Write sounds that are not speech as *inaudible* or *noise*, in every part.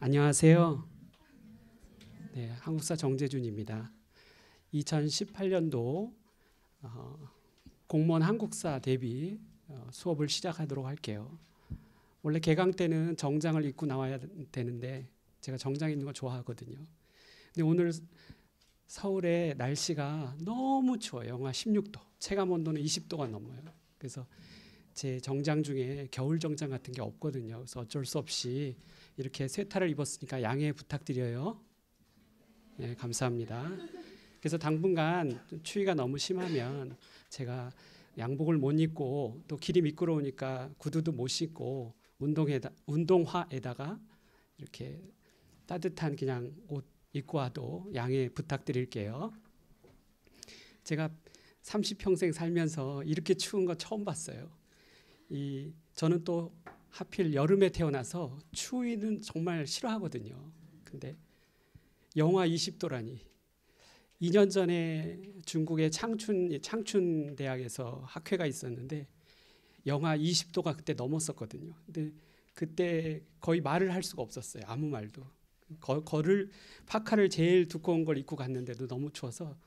안녕하세요. 네, 한국사 정재준입니다. 2018년도 어, 공무원 한국사 대비 어, 수업을 시작하도록 할게요. 원래 개강 때는 정장을 입고 나와야 되는데 제가 정장 입는 거 좋아하거든요. 근데 오늘 서울의 날씨가 너무 추워요. 영하 16도. 체감 온도는 20도가 넘어요. 그래서 제 정장 중에 겨울 정장 같은 게 없거든요. 그래서 어쩔 수 없이 이렇게 쇠타를 입었으니까 양해 부탁드려요. 네, 감사합니다. 그래서 당분간 추위가 너무 심하면 제가 양복을 못 입고 또 길이 미끄러우니까 구두도 못 신고 운동에다 운동화에다가 이렇게 따뜻한 그냥 옷 입고 와도 양해 부탁드릴게요. 제가 30평생 살면서 이렇게 추운 거 처음 봤어요. 이 저는 또 하필 여름에 태어나서 추위는 정말 싫어하거든요. 근데 영하 20도라니. 2년 전에 중국의 창춘 창춘 대학에서 학회가 있었는데 영하 20도가 그때 넘었었거든요. 근데 그때 거의 말을 할 수가 없었어요. 아무 말도. 거, 거를 파카를 제일 두꺼운 걸 입고 갔는데도 너무 추워서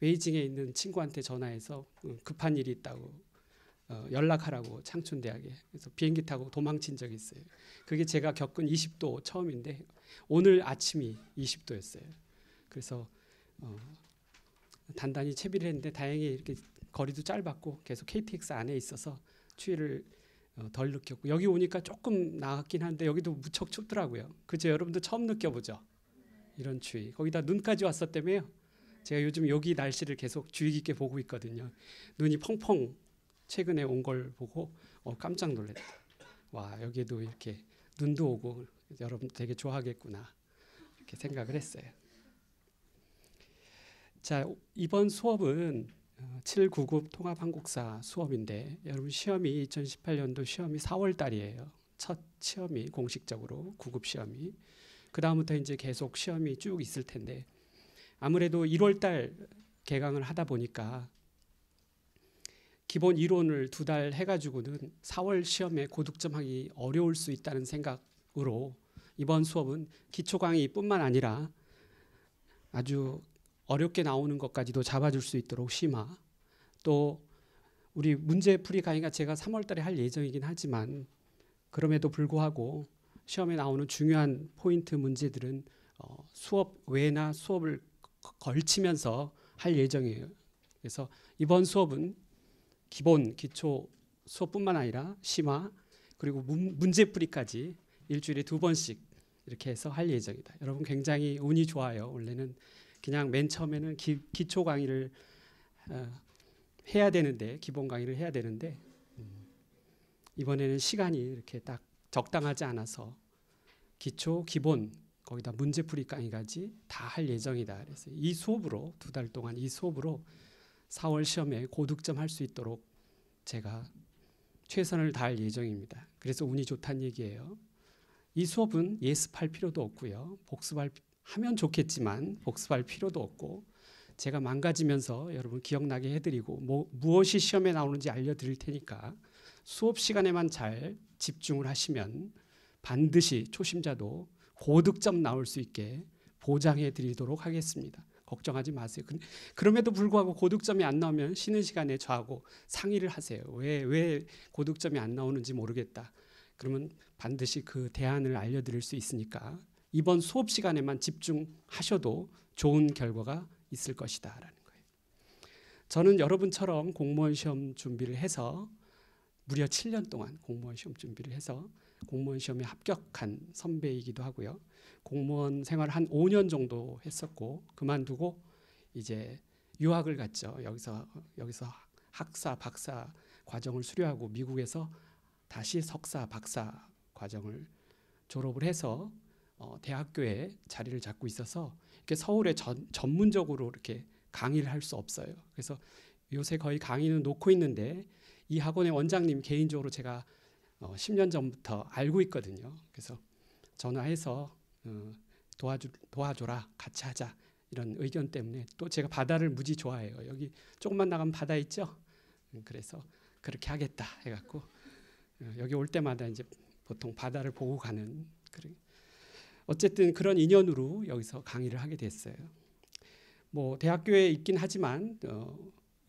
베이징에 있는 친구한테 전화해서 어, 급한 일이 있다고 어, 연락하라고 창춘대학에 그래서 비행기 타고 도망친 적이 있어요. 그게 제가 겪은 20도 처음인데 오늘 아침이 20도였어요. 그래서 어, 단단히 채비를 했는데 다행히 이렇게 거리도 짧았고 계속 KTX 안에 있어서 추위를 어, 덜 느꼈고 여기 오니까 조금 나았긴 한데 여기도 무척 춥더라고요. 그죠? 여러분도 처음 느껴보죠. 이런 추위. 거기다 눈까지 왔었다며요. 제가 요즘 여기 날씨를 계속 주의 깊게 보고 있거든요. 눈이 펑펑 최근에 온 걸 보고 어, 깜짝 놀랐다. 와 여기에도 이렇게 눈도 오고 여러분 되게 좋아하겠구나 이렇게 생각을 했어요. 자 이번 수업은 799 어, 통합한국사 수업인데 여러분 시험이 2018년도 시험이 4월 달이에요. 첫 시험이 공식적으로 9급 시험이 그 다음부터 이제 계속 시험이 쭉 있을 텐데 아무래도 1월 달 개강을 하다 보니까 기본 이론을 두 달 해가지고는 4월 시험에 고득점하기 어려울 수 있다는 생각으로 이번 수업은 기초 강의뿐만 아니라 아주 어렵게 나오는 것까지도 잡아줄 수 있도록 심화 또 우리 문제풀이 강의가 제가 3월달에 할 예정이긴 하지만 그럼에도 불구하고 시험에 나오는 중요한 포인트 문제들은 어, 수업 외나 수업을 걸치면서 할 예정이에요. 그래서 이번 수업은 기본 기초 수업뿐만 아니라 심화 그리고 문제풀이까지 일주일에 두 번씩 이렇게 해서 할 예정이다. 여러분 굉장히 운이 좋아요. 원래는 그냥 맨 처음에는 기, 초 강의를 어, 해야 되는데 기본 강의를 해야 되는데 음, 이번에는 시간이 이렇게 딱 적당하지 않아서 기초 기본 거기다 문제풀이 강의까지 다 할 예정이다. 그래서 이 수업으로 두 달 동안 이 수업으로 4월 시험에 고득점 할 수 있도록 제가 최선을 다할 예정입니다. 그래서 운이 좋다는 얘기예요. 이 수업은 예습할 필요도 없고요. 복습할 하면 좋겠지만 복습할 필요도 없고 제가 망가지면서 여러분 기억나게 해드리고 뭐, 무엇이 시험에 나오는지 알려드릴 테니까 수업 시간에만 잘 집중을 하시면 반드시 초심자도 고득점 나올 수 있게 보장해 드리도록 하겠습니다. 걱정하지 마세요. 그럼에도 불구하고 고득점이 안 나오면 쉬는 시간에 저하고 상의를 하세요. 왜 왜 고득점이 안 나오는지 모르겠다. 그러면 반드시 그 대안을 알려드릴 수 있으니까 이번 수업 시간에만 집중하셔도 좋은 결과가 있을 것이다라는 거예요. 저는 여러분처럼 공무원 시험 준비를 해서 무려 7년 동안 공무원 시험 준비를 해서 공무원 시험에 합격한 선배이기도 하고요. 공무원 생활을 한 5년 정도 했었고 그만두고 이제 유학을 갔죠. 여기서 여기서 학사 박사 과정을 수료하고 미국에서 다시 석사 박사 과정을 졸업을 해서 어, 대학교에 자리를 잡고 있어서 이렇게 서울에 전, 전문적으로 이렇게 강의를 할 수 없어요. 그래서 요새 거의 강의는 놓고 있는데 이 학원의 원장님 개인적으로 제가 어, 10년 전부터 알고 있거든요. 그래서 전화해서 어, 도와주, 도와줘라 같이 하자 이런 의견 때문에 또 제가 바다를 무지 좋아해요. 여기 조금만 나가면 바다 있죠. 음, 그래서 그렇게 하겠다 해갖고 어, 여기 올 때마다 이제 보통 바다를 보고 가는 그런 어쨌든 그런 인연으로 여기서 강의를 하게 됐어요. 뭐 대학교에 있긴 하지만 어,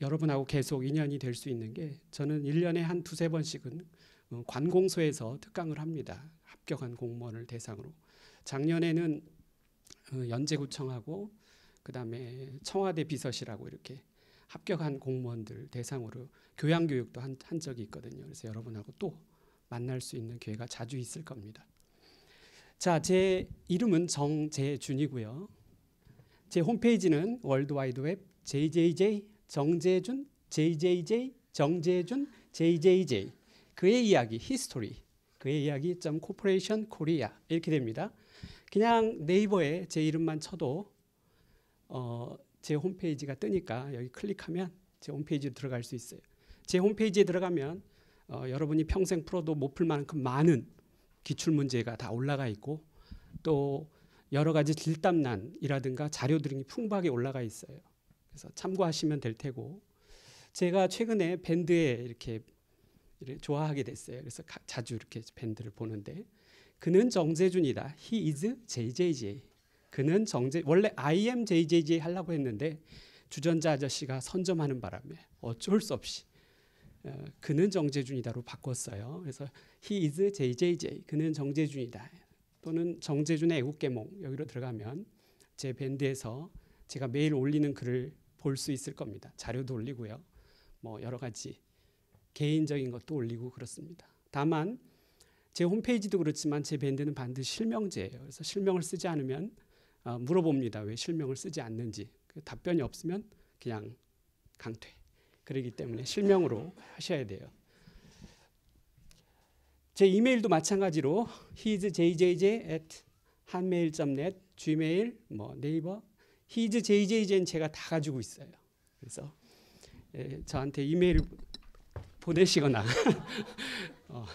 여러분하고 계속 인연이 될 수 있는 게 저는 1년에 한 두세 번씩은 어, 관공서에서 특강을 합니다. 합격한 공무원을 대상으로. 작년에는 어, 연제구청하고 그다음에 청와대 비서실하고 이렇게 합격한 공무원들 대상으로 교양 교육도 한, 한 적이 있거든요. 그래서 여러분하고 또 만날 수 있는 기회가 자주 있을 겁니다. 자, 제 이름은 정재준이고요. 제 홈페이지는 월드와이드웹 jjj 정재준 jjj 정재준 jjj 그의 이야기 히스토리 그의 이야기 점 코퍼레이션 코리아 이렇게 됩니다. 그냥 네이버에 제 이름만 쳐도 어, 제 홈페이지가 뜨니까 여기 클릭하면 제 홈페이지로 들어갈 수 있어요. 제 홈페이지에 들어가면 어, 여러분이 평생 풀어도 못 풀 만큼 많은 기출 문제가 다 올라가 있고 또 여러 가지 질담난이라든가 자료 등이 풍부하게 올라가 있어요. 그래서 참고하시면 될 테고 제가 최근에 밴드에 이렇게 좋아하게 됐어요. 그래서 가, 자주 이렇게 밴드를 보는데 그는 정재준이다. He is JJJ. 그는 정재 원래 I am JJJ 하려고 했는데 주전자 아저씨가 선점하는 바람에 어쩔 수 없이 어, 그는 정재준이다로 바꿨어요. 그래서 He is JJJ. 그는 정재준이다. 또는 정재준의 애국계몽 여기로 들어가면 제 밴드에서 제가 매일 올리는 글을 볼 수 있을 겁니다. 자료도 올리고요. 뭐 여러 가지 개인적인 것도 올리고 그렇습니다. 다만 제 홈페이지도 그렇지만 제 밴드는 반드시 실명제예요. 그래서 실명을 쓰지 않으면 어, 물어봅니다. 왜 실명을 쓰지 않는지 그 답변이 없으면 그냥 강퇴. 그러기 때문에 실명으로 하셔야 돼요. 제 이메일도 마찬가지로 hisjjj at 한메일.net, gmail, 뭐 네이버 hisjjj는 제가 다 가지고 있어요. 그래서 예, 저한테 이메일 보내시거나 *laughs* 어.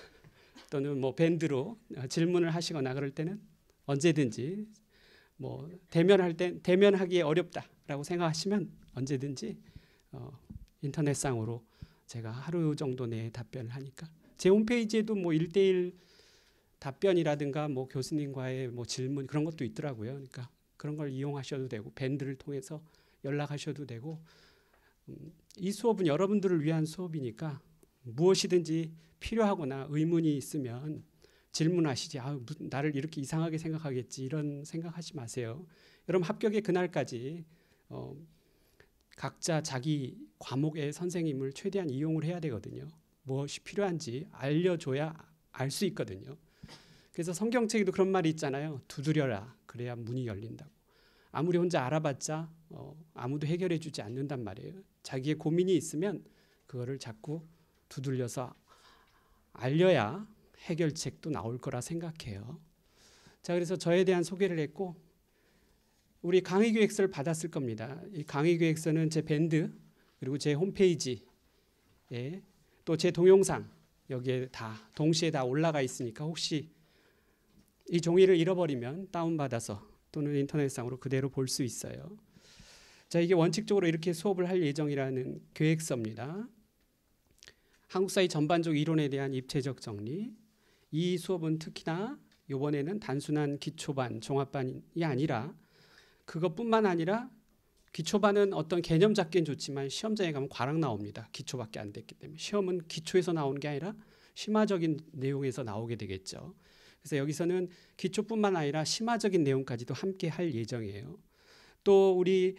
또는 뭐 밴드로 질문을 하시거나 그럴 때는 언제든지 뭐 대면할 땐 대면하기 어렵다라고 생각하시면 언제든지 어 인터넷상으로 제가 하루 정도 내에 답변을 하니까 제 홈페이지에도 뭐 1대1 답변이라든가 뭐 교수님과의 뭐 질문 그런 것도 있더라고요. 그러니까 그런 걸 이용하셔도 되고 밴드를 통해서 연락하셔도 되고 음, 이 수업은 여러분들을 위한 수업이니까 무엇이든지 필요하거나 의문이 있으면 질문하시지. 아, 나를 이렇게 이상하게 생각하겠지. 이런 생각하지 마세요. 여러분 합격의 그날까지 어, 각자 자기 과목의 선생님을 최대한 이용을 해야 되거든요. 무엇이 필요한지 알려줘야 알 수 있거든요. 그래서 성경책에도 그런 말이 있잖아요. 두드려라. 그래야 문이 열린다고. 아무리 혼자 알아봤자 어, 아무도 해결해 주지 않는단 말이에요. 자기의 고민이 있으면 그거를 자꾸 두들려서 알려야 해결책도 나올 거라 생각해요. 자, 그래서 저에 대한 소개를 했고 우리 강의 기획서를 받았을 겁니다. 이 강의 기획서는 제 밴드 그리고 제 홈페이지 예, 또 제 동영상 여기에 다 동시에 다 올라가 있으니까 혹시 이 종이를 잃어버리면 다운받아서 또는 인터넷상으로 그대로 볼 수 있어요. 자, 이게 원칙적으로 이렇게 수업을 할 예정이라는 계획서입니다. 한국 사회 전반적 이론에 대한 입체적 정리. 이 수업은 특히나 이번에는 단순한 기초반, 종합반이 아니라 그것뿐만 아니라 기초반은 어떤 개념 잡기엔 좋지만 시험장에 가면 과락 나옵니다. 기초밖에 안 됐기 때문에 시험은 기초에서 나오는 게 아니라 심화적인 내용에서 나오게 되겠죠. 그래서 여기서는 기초뿐만 아니라 심화적인 내용까지도 함께 할 예정이에요. 또 우리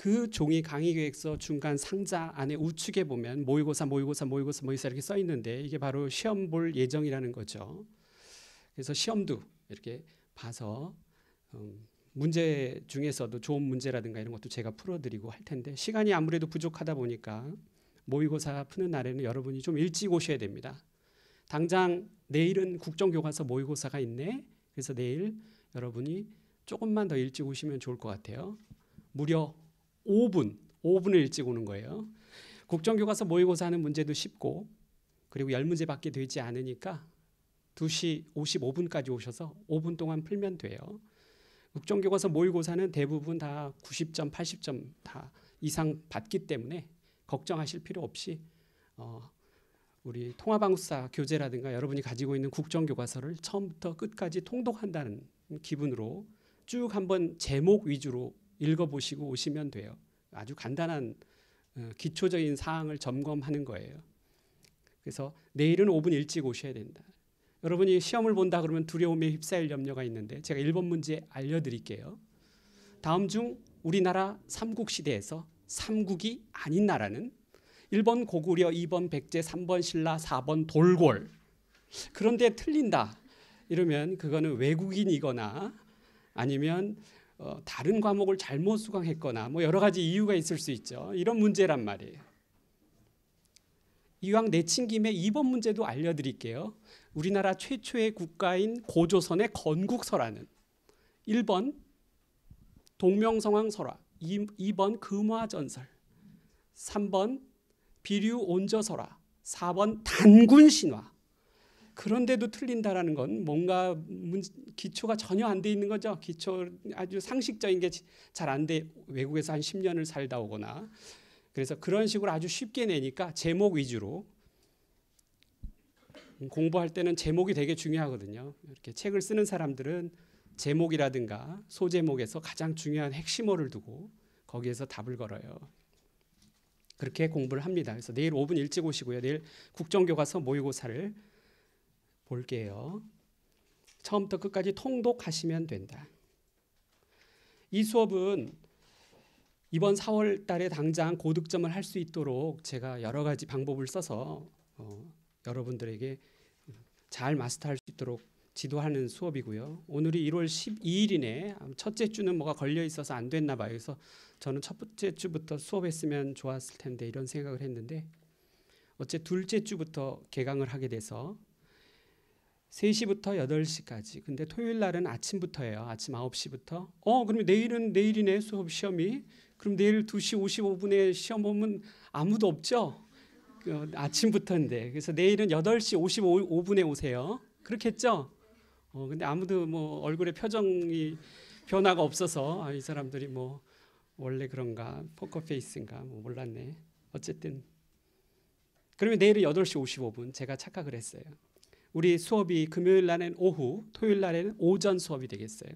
그 종이 강의 계획서 중간 상자 안에 우측에 보면 모의고사 모의고사 모의고사 모의사 이렇게 써 있는데 이게 바로 시험 볼 예정이라는 거죠. 그래서 시험도 이렇게 봐서 음, 문제 중에서도 좋은 문제라든가 이런 것도 제가 풀어드리고 할 텐데 시간이 아무래도 부족하다 보니까 모의고사 푸는 날에는 여러분이 좀 일찍 오셔야 됩니다. 당장 내일은 국정교과서 모의고사가 있네. 그래서 내일 여러분이 조금만 더 일찍 오시면 좋을 것 같아요. 무려 5분, 5분을 일찍 오는 거예요. 국정교과서 모의고사 하는 문제도 쉽고 그리고 열문제밖에 되지 않으니까 2시 55분까지 오셔서 5분 동안 풀면 돼요. 국정교과서 모의고사는 대부분 다 90점, 80점 다 이상 받기 때문에 걱정하실 필요 없이 어, 우리 통합방사 교재라든가 여러분이 가지고 있는 국정교과서를 처음부터 끝까지 통독한다는 기분으로 쭉 한번 제목 위주로 읽어보시고 오시면 돼요. 아주 간단한 어, 기초적인 사항을 점검하는 거예요. 그래서 내일은 5분 일찍 오셔야 된다. 여러분이 시험을 본다 그러면 두려움에 휩싸일 염려가 있는데 제가 1번 문제 알려드릴게요. 다음 중 우리나라 삼국 시대에서 삼국이 아닌 나라는 1번 고구려, 2번 백제, 3번 신라, 4번 돌골. 그런데 틀린다. 이러면 그거는 외국인이거나 아니면 어, 다른 과목을 잘못 수강했거나 뭐 여러 가지 이유가 있을 수 있죠. 이런 문제란 말이에요. 이왕 내친 김에 2번 문제도 알려드릴게요. 우리나라 최초의 국가인 고조선의 건국설화는 1번 동명성황설화, 2번 금화전설, 3번 비류온저설화, 4번 단군신화. 그런데도 틀린다라는 건 뭔가 기초가 전혀 안 돼 있는 거죠. 기초 아주 상식적인 게 잘 안돼 외국에서 한 10년을 살다 오거나 그래서 그런 식으로 아주 쉽게 내니까 제목 위주로 음, 공부할 때는 제목이 되게 중요하거든요. 이렇게 책을 쓰는 사람들은 제목이라든가 소제목에서 가장 중요한 핵심어를 두고 거기에서 답을 걸어요. 그렇게 공부를 합니다. 그래서 내일 5분 일찍 오시고요. 내일 국정교과서 모의고사를 볼게요. 처음부터 끝까지 통독하시면 된다. 이 수업은 이번 4월 달에 당장 고득점을 할 수 있도록 제가 여러 가지 방법을 써서 어, 여러분들에게 잘 마스터할 수 있도록 지도하는 수업이고요. 오늘이 1월 12일이네. 첫째 주는 뭐가 걸려 있어서 안 됐나 봐요. 그래서 저는 첫째 주부터 수업했으면 좋았을 텐데 이런 생각을 했는데 어째 둘째 주부터 개강을 하게 돼서 3시부터 8시까지. 근데 토요일 날은 아침부터예요. 아침 9시부터. 어, 그러면 내일은 내일이네. 수업 시험이. 그럼 내일 2시 55분에 시험 보면 아무도 없죠. 그 아침부터인데. 그래서 내일은 8시 55분에 오세요. 그렇겠죠? 어, 근데 아무도 뭐 얼굴에 표정이 변화가 없어서 아, 이 사람들이 뭐 원래 그런가 포커페이스인가 뭐 몰랐네. 어쨌든 그러면 내일은 8시 55분 제가 착각을 했어요. 우리 수업이 금요일 날엔 오후, 토요일 날엔 오전 수업이 되겠어요.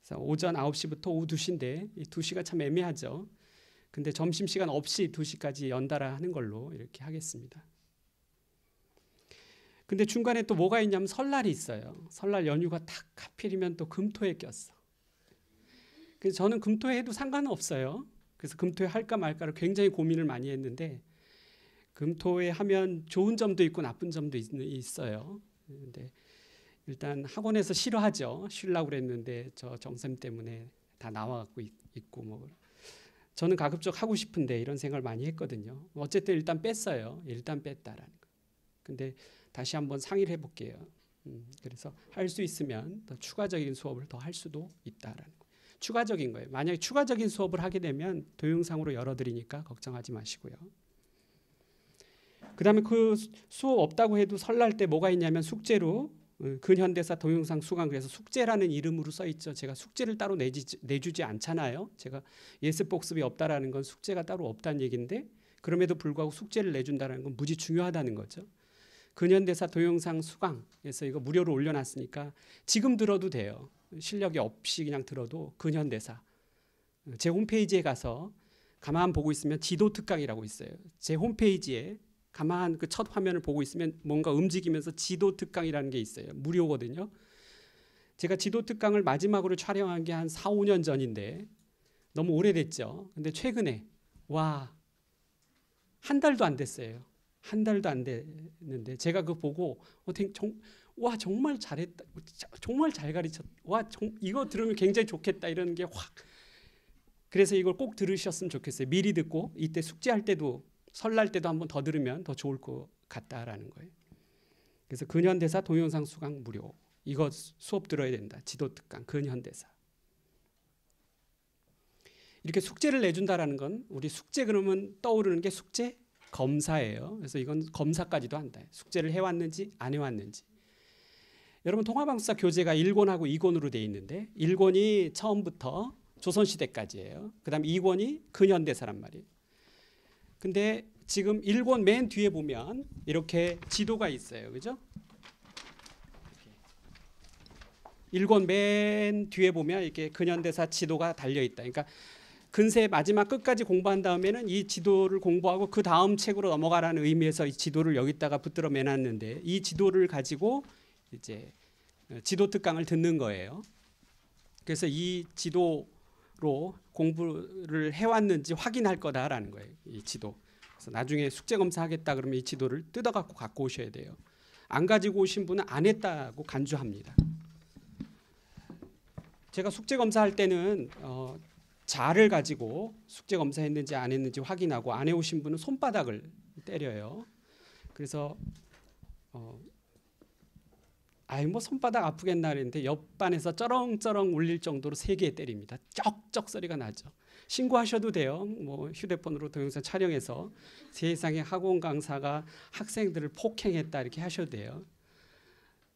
그래서 오전 9시부터 오후 2시인데 이 2시가 참 애매하죠. 근데 점심 시간 없이 2시까지 연달아 하는 걸로 이렇게 하겠습니다. 근데 중간에 또 뭐가 있냐면 설날이 있어요. 설날 연휴가 딱 하필이면 또 금토에 꼈어. 그래서 저는 금토에 해도 상관 없어요. 그래서 금토에 할까 말까를 굉장히 고민을 많이 했는데 금토에 하면 좋은 점도 있고 나쁜 점도 있어요. 근데 일단 학원에서 싫어하죠. 쉬려고 그랬는데 저 정쌤 때문에 다 나와갖고 있고 뭐 저는 가급적 하고 싶은데 이런 생각을 많이 했거든요. 어쨌든 일단 뺐어요. 일단 뺐다라는 거. 근데 다시 한번 상의를 해볼게요. 음, 그래서 할 수 있으면 더 추가적인 수업을 더 할 수도 있다라는 거. 추가적인 거예요. 만약에 추가적인 수업을 하게 되면 동영상으로 열어드리니까 걱정하지 마시고요. 그다음에 그 수업 없다고 해도 설날 때 뭐가 있냐면 숙제로 어, 근현대사 동영상 수강 그래서 숙제라는 이름으로 써 있죠. 제가 숙제를 따로 내지, 내주지 않잖아요. 제가 예습 복습이 없다라는 건 숙제가 따로 없다는 얘기인데 그럼에도 불구하고 숙제를 내준다는 건 무지 중요하다는 거죠. 근현대사 동영상 수강에서 이거 무료로 올려놨으니까 지금 들어도 돼요. 실력이 없이 그냥 들어도 근현대사 제 홈페이지에 가서 가만 보고 있으면 지도 특강이라고 있어요. 제 홈페이지에 가만 그 첫 화면을 보고 있으면 뭔가 움직이면서 지도 특강이라는 게 있어요. 무료거든요. 제가 지도 특강을 마지막으로 촬영한 게 한 4, 5년 전인데 너무 오래됐죠. 근데 최근에 와 한 달도 안 됐어요. 한 달도 안 됐는데 제가 그거 보고 어떻게 정, 와 정말 잘했다. 정말 잘 가르쳤. 와 정, 이거 들으면 굉장히 좋겠다 이런 게 확. 그래서 이걸 꼭 들으셨으면 좋겠어요. 미리 듣고 이때 숙제할 때도 설날 때도 한번 더 들으면 더 좋을 것 같다라는 거예요. 그래서 근현대사 동영상 수강 무료. 이거 수업 들어야 된다. 지도 특강 근현대사. 이렇게 숙제를 내준다라는 건 우리 숙제 그러면 떠오르는 게 숙제 검사예요. 그래서 이건 검사까지도 한다. 숙제를 해왔는지 안 해왔는지. 여러분 통합방사 교재가 1권하고 2권으로 돼 있는데 1권이 처음부터 조선시대까지예요. 그다음 2권이 근현대사란 말이에요. 근데 지금 일본맨 뒤에 보면 이렇게 지도가 있어요. 그죠? 일권 맨 뒤에 보면 이렇게 근현대사 지도가 달려 있다. 그러니까 근세 마지막 끝까지 공부한 다음에는 이 지도를 공부하고 그 다음 책으로 넘어가라는 의미에서 이 지도를 여기다가 붙들어 매놨는데 이 지도를 가지고 이제 지도 특강을 듣는 거예요. 그래서 이 지도 로 공부를 해왔는지 확인할 거다라는 거예요. 이 지도. 그래서 나중에 숙제 검사하겠다 그러면 이 지도를 뜯어갖고 갖고 오셔야 돼요. 안 가지고 오신 분은 안 했다고 간주합니다. 제가 숙제 검사할 때는 어, 자를 가지고 숙제 검사했는지 안 했는지 확인하고 안 해오신 분은 손바닥을 때려요. 그래서 어, 아이 뭐 손바닥 아프겠나 했는데 옆반에서 쩌렁쩌렁 울릴 정도로 세개 때립니다. 쩍쩍 소리가 나죠. 신고하셔도 돼요. 뭐 휴대폰으로 동영상 촬영해서 세상에 학원 강사가 학생들을 폭행했다 이렇게 하셔도 돼요.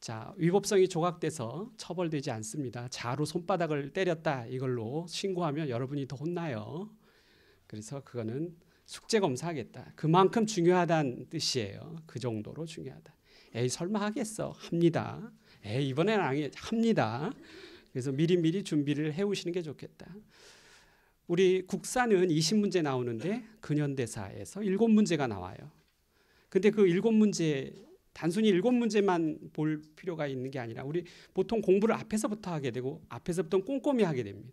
자 위법성이 조각돼서 처벌되지 않습니다. 자로 손바닥을 때렸다 이걸로 신고하면 여러분이 더 혼나요. 그래서 그거는 숙제 검사하겠다. 그만큼 중요하다는 뜻이에요. 그 정도로 중요하다. 에이 설마 하겠어 합니다. 에이 이번엔 안 합니다. 그래서 미리미리 준비를 해오시는 게 좋겠다. 우리 국사는 20문제 나오는데 근현대사에서 7문제가 나와요. 근데 그 7문제 단순히 7문제만 볼 필요가 있는 게 아니라 우리 보통 공부를 앞에서부터 하게 되고 앞에서부터 꼼꼼히 하게 됩니다.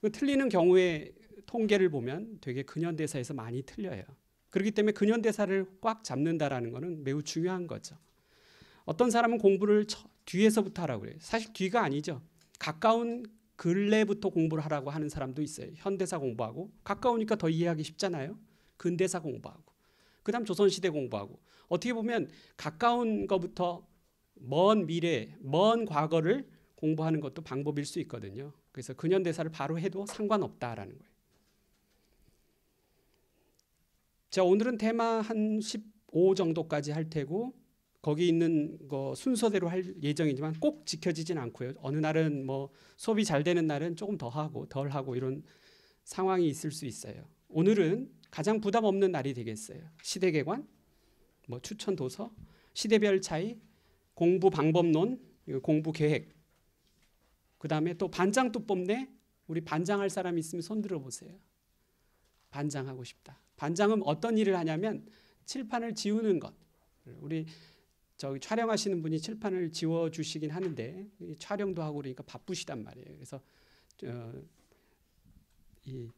그 틀리는 경우에 통계를 보면 되게 근현대사에서 많이 틀려요. 그렇기 때문에 근현대사를 꽉 잡는다라는 것은 매우 중요한 거죠. 어떤 사람은 공부를 뒤에서부터 하라고 그요 사실 뒤가 아니죠. 가까운 근래부터 공부를 하라고 하는 사람도 있어요. 현대사 공부하고 가까우니까 더 이해하기 쉽잖아요. 근대사 공부하고 그다음 조선시대 공부하고 어떻게 보면 가까운 거부터 먼 미래, 먼 과거를 공부하는 것도 방법일 수 있거든요. 그래서 근현대사를 바로 해도 상관없다라는 거예요. 자, 오늘은 테마 한 15 정도까지 할 테고 거기 있는 거 순서대로 할 예정이지만 꼭 지켜지진 않고요. 어느 날은 뭐수업잘 되는 날은 조금 더 하고 덜 하고 이런 상황이 있을 수 있어요. 오늘은 가장 부담 없는 날이 되겠어요. 시대계관, 뭐 추천 도서, 시대별 차이, 공부 방법론, 공부 계획. 그 다음에 또 반장 또 뽑네. 우리 반장할 사람 있으면 손 들어보세요. 반장하고 싶다. 반장은 어떤 일을 하냐면 칠판을 지우는 것. 우리 저기 촬영하시는 분이 칠판을 지워 주시긴 하는데 촬영도 하고 그러니까 바쁘시단 말이에요. 그래서 어, 이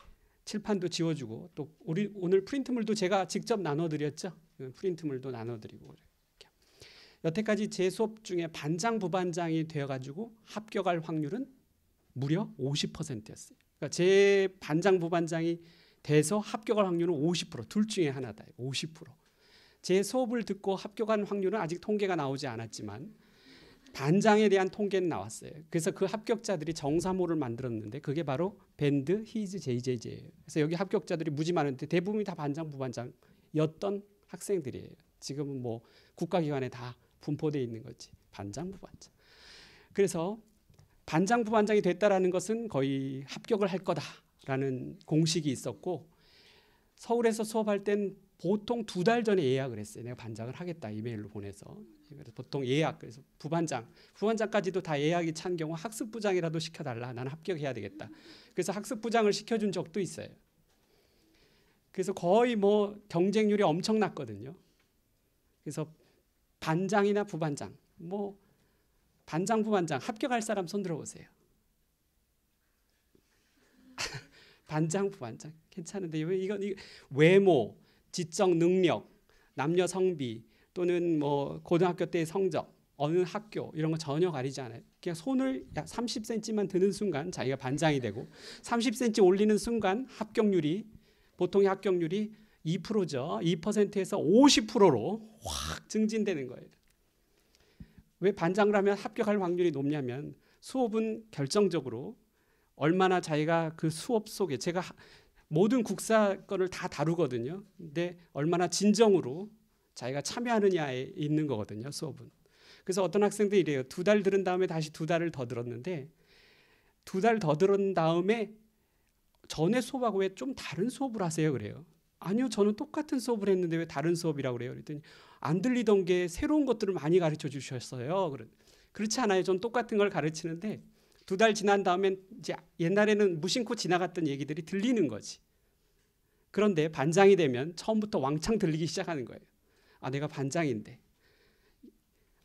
칠판도 지워주고 또 우리 오늘 프린트물도 제가 직접 나눠드렸죠. 프린트물도 나눠드리고 그래요. 여태까지 제 수업 중에 반장 부반장이 되어가지고 합격할 확률은 무려 50%였어요. 그러니까 제 반장 부반장이 돼서 합격할 확률은 50%둘 중에 하나다. 50%. 제 수업을 듣고 합격한 확률은 아직 통계가 나오지 않았지만 단장에 대한 통계는 나왔어요. 그래서 그 합격자들이 정사모를 만들었는데 그게 바로 밴드 히즈 JJJ예요. 그래서 여기 합격자들이 무지 많은데 대부분이 다 반장 부반장였던 학생들이에요. 지금은 뭐 국가기관에 다 분포돼 있는 거지 반장 부반장. 그래서 반장 부반장이 됐다라는 것은 거의 합격을 할 거다. 라는 공식이 있었고 서울에서 수업할 땐 보통 두 달 전에 예약을 했어요. 내가 반장을 하겠다 이메일로 보내서 그래서 보통 예약 그래서 부반장 부반장까지도 다 예약이 찬 경우 학습부장이라도 시켜달라 나는 합격해야 되겠다. 그래서 학습부장을 시켜준 적도 있어요. 그래서 거의 뭐 경쟁률이 엄청났거든요. 그래서 반장이나 부반장 뭐 반장 부반장 합격할 사람 손들어 보세요. 반장 부반장 괜찮은데 왜 이건 외모, 지적 능력, 남녀 성비 또는 뭐 고등학교 때의 성적 어느 학교 이런 거 전혀 가리지 않아요. 그냥 손을 30cm만 드는 순간 자기가 반장이 되고 30cm 올리는 순간 합격률이 보통의 합격률이 2%죠. 2%에서 50%로 확 증진되는 거예요. 왜 반장을 하면 합격할 확률이 높냐면 수업은 결정적으로 얼마나 자기가 그 수업 속에 제가 모든 국사 건을 다 다루거든요. 근데 얼마나 진정으로 자기가 참여하느냐에 있는 거거든요. 수업은. 그래서 어떤 학생들이 이래요. 두 달 들은 다음에 다시 두 달을 더 들었는데 두 달 더 들은 다음에 전에 수업하고 왜 좀 다른 수업을 하세요? 그래요. 아니요, 저는 똑같은 수업을 했는데 왜 다른 수업이라고 그래요? 그랬더니 안 들리던 게 새로운 것들을 많이 가르쳐 주셨어요. 그렇지 않아요. 전 똑같은 걸 가르치는데 두달 지난 다음엔 이제 옛날에는 무심코 지나갔던 얘기들이 들리는 거지. 그런데 반장이 되면 처음부터 왕창 들리기 시작하는 거예요. 아 내가 반장인데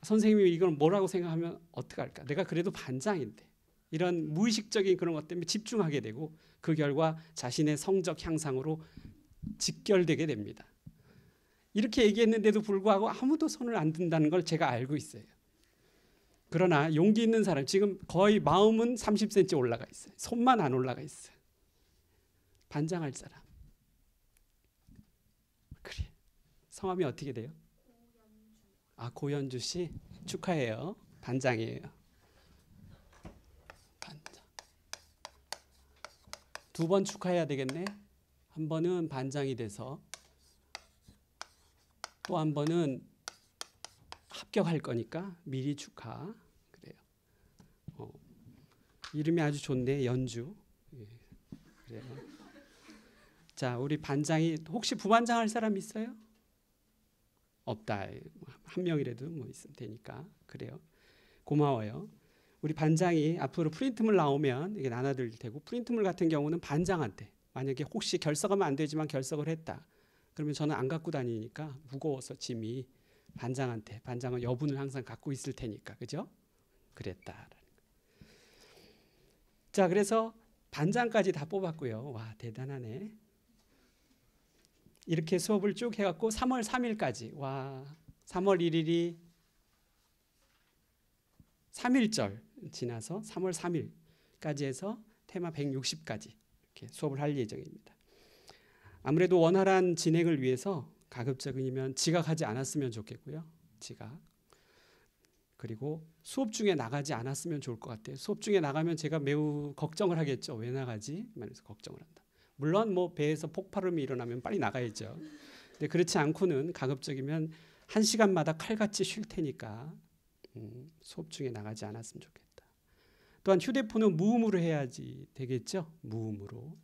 선생님이 이걸 뭐라고 생각하면 어떡할까? 내가 그래도 반장인데 이런 무의식적인 그런 것 때문에 집중하게 되고 그 결과 자신의 성적 향상으로 직결되게 됩니다. 이렇게 얘기했는데도 불구하고 아무도 손을 안 든다는 걸 제가 알고 있어요. 그러나 용기 있는 사람 지금 거의 마음은 30cm 올라가 있어요. 손만 안 올라가 있어요. 반장할 사람. 그래. 성함이 어떻게 돼요? 아 고현주 씨 축하해요. 반장이에요. 반장. 두번 축하해야 되겠네. 한 번은 반장이 돼서 또 한 번은 합격할 거니까 미리 축하. 이름이 아주 좋네 연주. 예, 그래요. 자 우리 반장이 혹시 부반장 할 사람 있어요? 없다 한 명이라도 뭐 있으면 되니까 그래요. 고마워요. 우리 반장이 앞으로 프린트물 나오면 이게 나눠들 테고 프린트물 같은 경우는 반장한테 만약에 혹시 결석하면 안 되지만 결석을 했다. 그러면 저는 안 갖고 다니니까 무거워서 짐이 반장한테 반장은 여분을 항상 갖고 있을 테니까 그죠? 그랬다. 자, 그래서 반장까지 다 뽑았고요. 와, 대단하네. 이렇게 수업을 쭉 해갖고 3월 3일까지. 와, 3월 1일이 3일절 지나서 3월 3일까지 해서 테마 160까지 이렇게 수업을 할 예정입니다. 아무래도 원활한 진행을 위해서 가급적이면 지각하지 않았으면 좋겠고요. 지각. 그리고 수업 중에 나가지 않았으면 좋을 것 같아요. 수업 중에 나가면 제가 매우 걱정을 하겠죠. 왜 나가지? 말해서 걱정을 한다. 물론 뭐 배에서 폭발음이 일어나면 빨리 나가야죠. 근데 그렇지 않고는 가급적이면 한 시간마다 칼같이 쉴 테니까 음, 수업 중에 나가지 않았으면 좋겠다. 또한 휴대폰은 무음으로 해야지 되겠죠. 무음으로.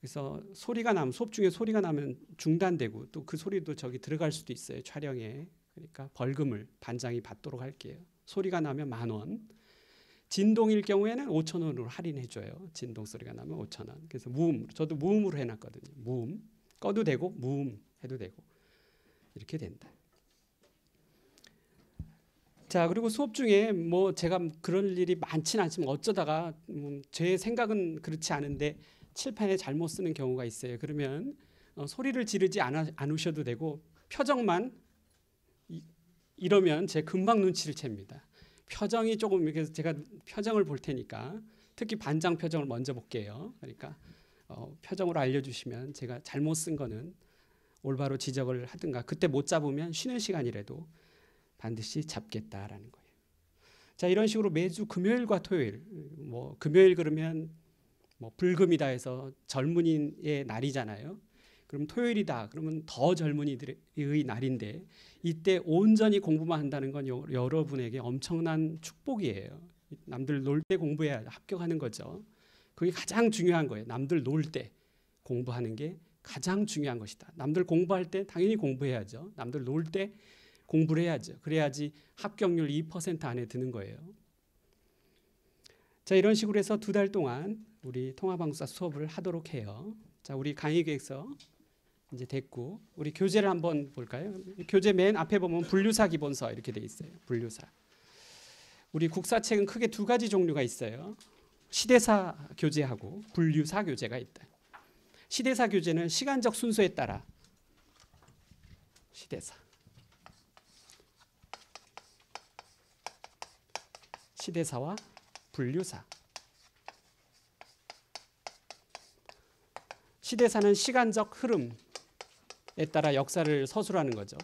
그래서 소리가 나면 수업 중에 소리가 나면 중단되고 또 그 소리도 저기 들어갈 수도 있어요 촬영에 그러니까 벌금을 반장이 받도록 할게요. 소리가 나면 만 원. 진동일 경우에는 5천 원으로 할인해 줘요. 진동 소리가 나면 5천 원. 그래서 무음. 저도 무음으로 해 놨거든요. 무음. 꺼도 되고 무음 해도 되고. 이렇게 된다. 자, 그리고 수업 중에 뭐 제가 그런 일이 많진 않지만 어쩌다가 음, 제 생각은 그렇지 않은데 칠판에 잘못 쓰는 경우가 있어요. 그러면 어, 소리를 지르지 않아, 않으셔도 되고 표정만 이러면 제 금방 눈치를 챕니다. 표정이 조금 이렇게 제가 표정을 볼 테니까 특히 반장 표정을 먼저 볼게요. 그러니까 어, 표정으로 알려주시면 제가 잘못 쓴 거는 올바로 지적을 하든가 그때 못 잡으면 쉬는 시간이라도 반드시 잡겠다라는 거예요. 자 이런 식으로 매주 금요일과 토요일 뭐 금요일 그러면 뭐 불금이다 해서 젊은이의 날이잖아요. 그럼 토요일이다. 그러면 더 젊은이들의 날인데 이때 온전히 공부만 한다는 건 여러분에게 엄청난 축복이에요. 남들 놀 때 공부해야 합격하는 거죠. 그게 가장 중요한 거예요. 남들 놀 때 공부하는 게 가장 중요한 것이다. 남들 공부할 때 당연히 공부해야죠. 남들 놀 때 공부를 해야죠. 그래야지 합격률 2% 안에 드는 거예요. 자, 이런 식으로 해서 두 달 동안 우리 통화방사 수업을 하도록 해요. 자, 우리 강의 계획서 이제 됐고 우리 교재를 한번 볼까요? 교재 맨 앞에 보면 분류사 기본서 이렇게 돼 있어요. 분류사. 우리 국사책은 크게 두 가지 종류가 있어요. 시대사 교재하고 분류사 교재가 있다. 시대사 교재는 시간적 순서에 따라 시대사 시대사와 분류사 시대사는 시간적 흐름 에 따라 역사를 서술하는 거죠.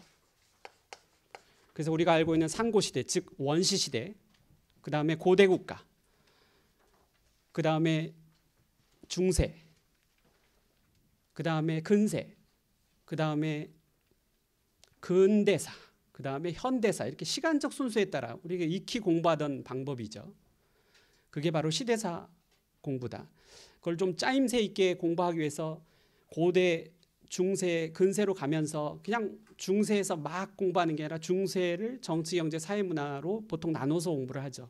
그래서 우리가 알고 있는 상고 시대, 즉 원시 시대, 그 다음에 고대 국가, 그 다음에 중세, 그 다음에 근세, 그 다음에 근대사, 그 다음에 현대사 이렇게 시간적 순서에 따라 우리가 익히 공부하던 방법이죠. 그게 바로 시대사 공부다. 그걸 좀 짜임새 있게 공부하기 위해서 고대 중세 근세로 가면서 그냥 중세에서 막 공부하는 게 아니라 중세를 정치 경제 사회 문화로 보통 나눠서 공부를 하죠.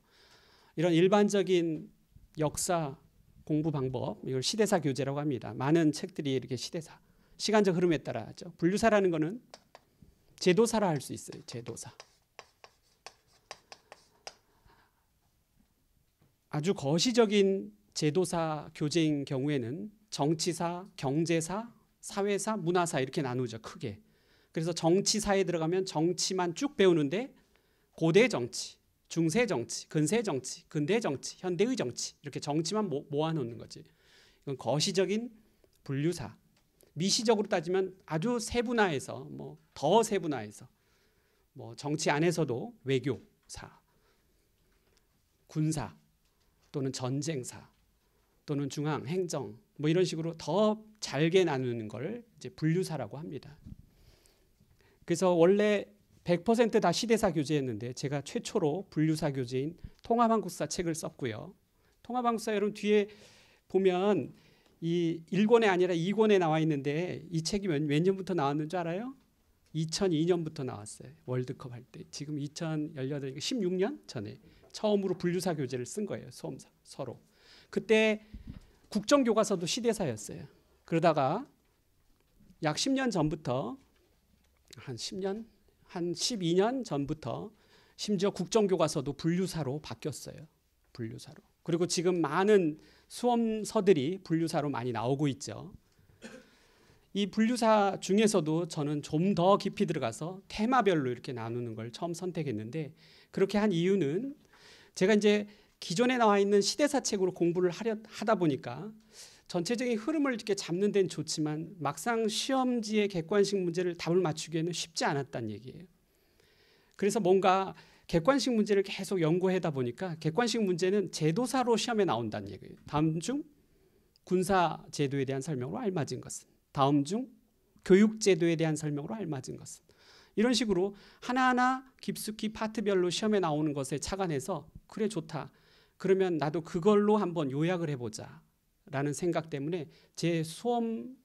이런 일반적인 역사 공부 방법 이걸 시대사 교재라고 합니다. 많은 책들이 이렇게 시대사 시간적 흐름에 따라 하죠. 분류사라는 거는 제도사라 할 수 있어요. 제도사. 아주 거시적인 제도사 교재인 경우에는 정치사, 경제사, 사회사, 문화사 이렇게 나누죠. 크게. 그래서 정치사에 들어가면 정치만 쭉 배우는데 고대 정치, 중세 정치, 근세 정치, 근대 정치, 현대의 정치 이렇게 정치만 모아 놓는 거지. 이건 거시적인 분류사. 미시적으로 따지면 아주 세분화해서 뭐 더 세분화해서 뭐 정치 안에서도 외교사, 군사 또는 전쟁사 또는 중앙 행정 뭐 이런 식으로 더 잘게 나누는 걸 이제 분류사라고 합니다. 그래서 원래 100%다 시대사 교재였는데 제가 최초로 분류사 교재인 통합한국사 책을 썼고요. 통합한국사 여러분 뒤에 보면 이 1권이 아니라 2권에 나와 있는데 이 책이 몇, 몇 년부터 나왔는 줄 알아요? 2002년부터 나왔어요. 월드컵 할 때. 지금 2018, 16년 전에 처음으로 분류사 교재를 쓴 거예요. 소음사, 서로. 그때 국정교과서도 시대사였어요. 그러다가 약 10년 전부터 한 10년 한 12년 전부터 심지어 국정교과서도 분류사로 바뀌었어요. 분류사로. 그리고 지금 많은 수험서들이 분류사로 많이 나오고 있죠. 이 분류사 중에서도 저는 좀 더 깊이 들어가서 테마별로 이렇게 나누는 걸 처음 선택했는데 그렇게 한 이유는 제가 이제 기존에 나와 있는 시대사책으로 공부를 하려 하다 보니까 전체적인 흐름을 이렇게 잡는 데는 좋지만 막상 시험지의 객관식 문제를 답을 맞추기에는 쉽지 않았다는 얘기예요. 그래서 뭔가 객관식 문제를 계속 연구하다 보니까 객관식 문제는 제도사로 시험에 나온다는 얘기예요. 다음 중 군사 제도에 대한 설명으로 알맞은 것은 다음 중 교육 제도에 대한 설명으로 알맞은 것은 이런 식으로 하나하나 깊숙이 파트별로 시험에 나오는 것에 착안해서 그래 좋다. 그러면 나도 그걸로 한번 요약을 해보자 라는 생각 때문에 제 수험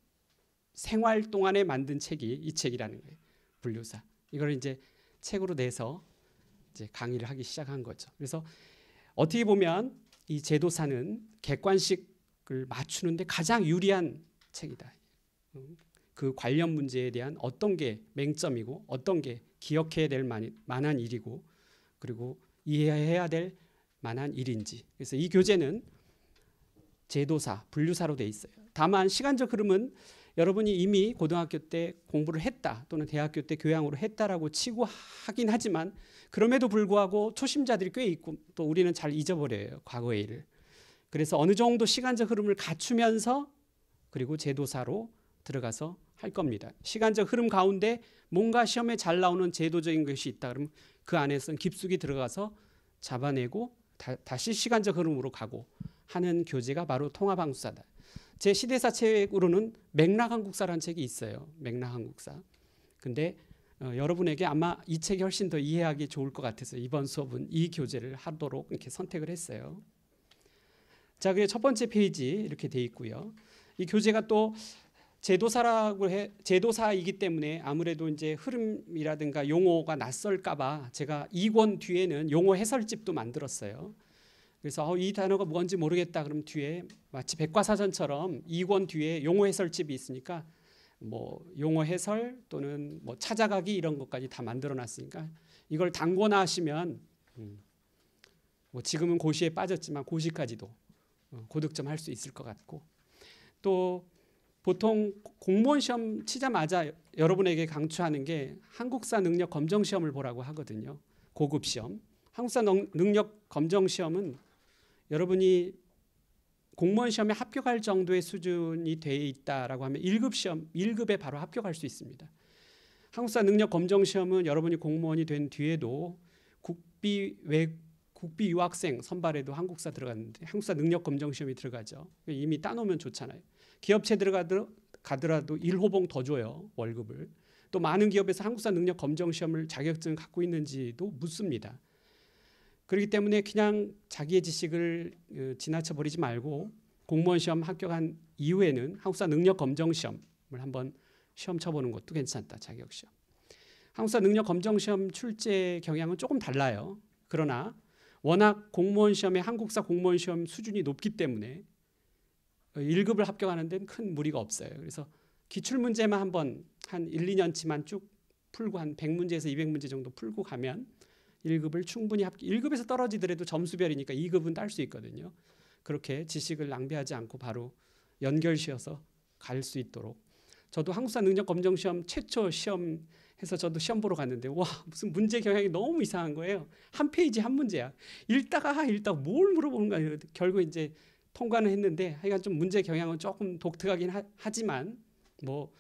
생활 동안에 만든 책이 이 책이라는 거예요. 분류사. 이걸 이제 책으로 내서 이제 강의를 하기 시작한 거죠. 그래서 어떻게 보면 이 제도사는 객관식을 맞추는데 가장 유리한 책이다. 음, 그 관련 문제에 대한 어떤 게 맹점이고 어떤 게 기억해야 될 만한 일이고 그리고 이해해야 될 만한 일인지. 그래서 이 교재는 제도사, 분류사로 돼 있어요. 다만 시간적 흐름은 여러분이 이미 고등학교 때 공부를 했다 또는 대학교 때 교양으로 했다라고 치고 하긴 하지만 그럼에도 불구하고 초심자들이 꽤 있고 또 우리는 잘 잊어버려요 과거의 일을 그래서 어느 정도 시간적 흐름을 갖추면서 그리고 제도사로 들어가서 할 겁니다 시간적 흐름 가운데 뭔가 시험에 잘 나오는 제도적인 것이 있다 그러면 그 안에서 깊숙이 들어가서 잡아내고 다, 시 시간적 흐름으로 가고 하는 교재가 바로 통합한국사다. 제 시대사 책으로는 맥락한국사라는 책이 있어요. 맥락한국사. 근데 어, 여러분에게 아마 이 책이 훨씬 더 이해하기 좋을 것 같아서 이번 수업은 이 교재를 하도록 이렇게 선택을 했어요. 자, 그첫 번째 페이지 이렇게 돼 있고요. 이 교재가 또 제도사라고 해 제도사이기 때문에 아무래도 이제 흐름이라든가 용어가 낯설까봐 제가 2권 뒤에는 용어 해설집도 만들었어요. 그래서 어, 이 단어가 뭔지 모르겠다 그럼 뒤에 마치 백과사전처럼 2권 뒤에 용어 해설집이 있으니까 뭐 용어 해설 또는 뭐 찾아가기 이런 것까지 다 만들어놨으니까 이걸 단권하시면뭐 음, 지금은 고시에 빠졌지만 고시까지도 어, 고득점 할 수 있을 것 같고 또 보통 공무원 시험 치자마자 여러분에게 강추하는 게 한국사 능력 검정 시험을 보라고 하거든요. 고급 시험. 한국사 능력 검정 시험은 여러분이 공무원 시험에 합격할 정도의 수준이 돼 있다라고 하면 1급 시험 1급에 바로 합격할 수 있습니다. 한국사 능력 검정 시험은 여러분이 공무원이 된 뒤에도 국비 외 국비 유학생 선발에도 한국사 들어갔는데 한국사 능력 검정 시험이 들어가죠. 이미 따놓으면 좋잖아요. 기업체 들어가더라도 1호봉더 줘요. 월급을. 또 많은 기업에서 한국사 능력 검정 시험을 자격증 갖고 있는지도 묻습니다. 그렇기 때문에 그냥 자기의 지식을 어, 지나쳐 버리지 말고 공무원 시험 합격한 이후에는 한국사 능력 검정 시험을 한번 시험 쳐보는 것도 괜찮다. 자격 시험. 한국사 능력 검정 시험 출제 경향은 조금 달라요. 그러나 워낙 공무원 시험의 한국사 공무원 시험 수준이 높기 때문에 1급을 합격하는 데는 큰 무리가 없어요. 그래서 기출 문제만 한번 한 1, 2년치만 쭉 풀고 한 100문제에서 200문제 정도 풀고 가면 1급을 충분히 합 1급에서 떨어지더라도 점수별이니까 2급은 딸 수 있거든요. 그렇게 지식을 낭비하지 않고 바로 연결시어서 갈 수 있도록 저도 한국사 능력 검정 시험 최초 시험 해서 저도 시험 보러 갔는데 와 무슨 문제 경향이 너무 이상한 거예요. 한 페이지 한 문제야. 읽다가 읽다가 뭘 물어보는 거 결국 이제 통과는 했는데 하여간 좀 문제 경향은 조금 독특하긴 하, 지만뭐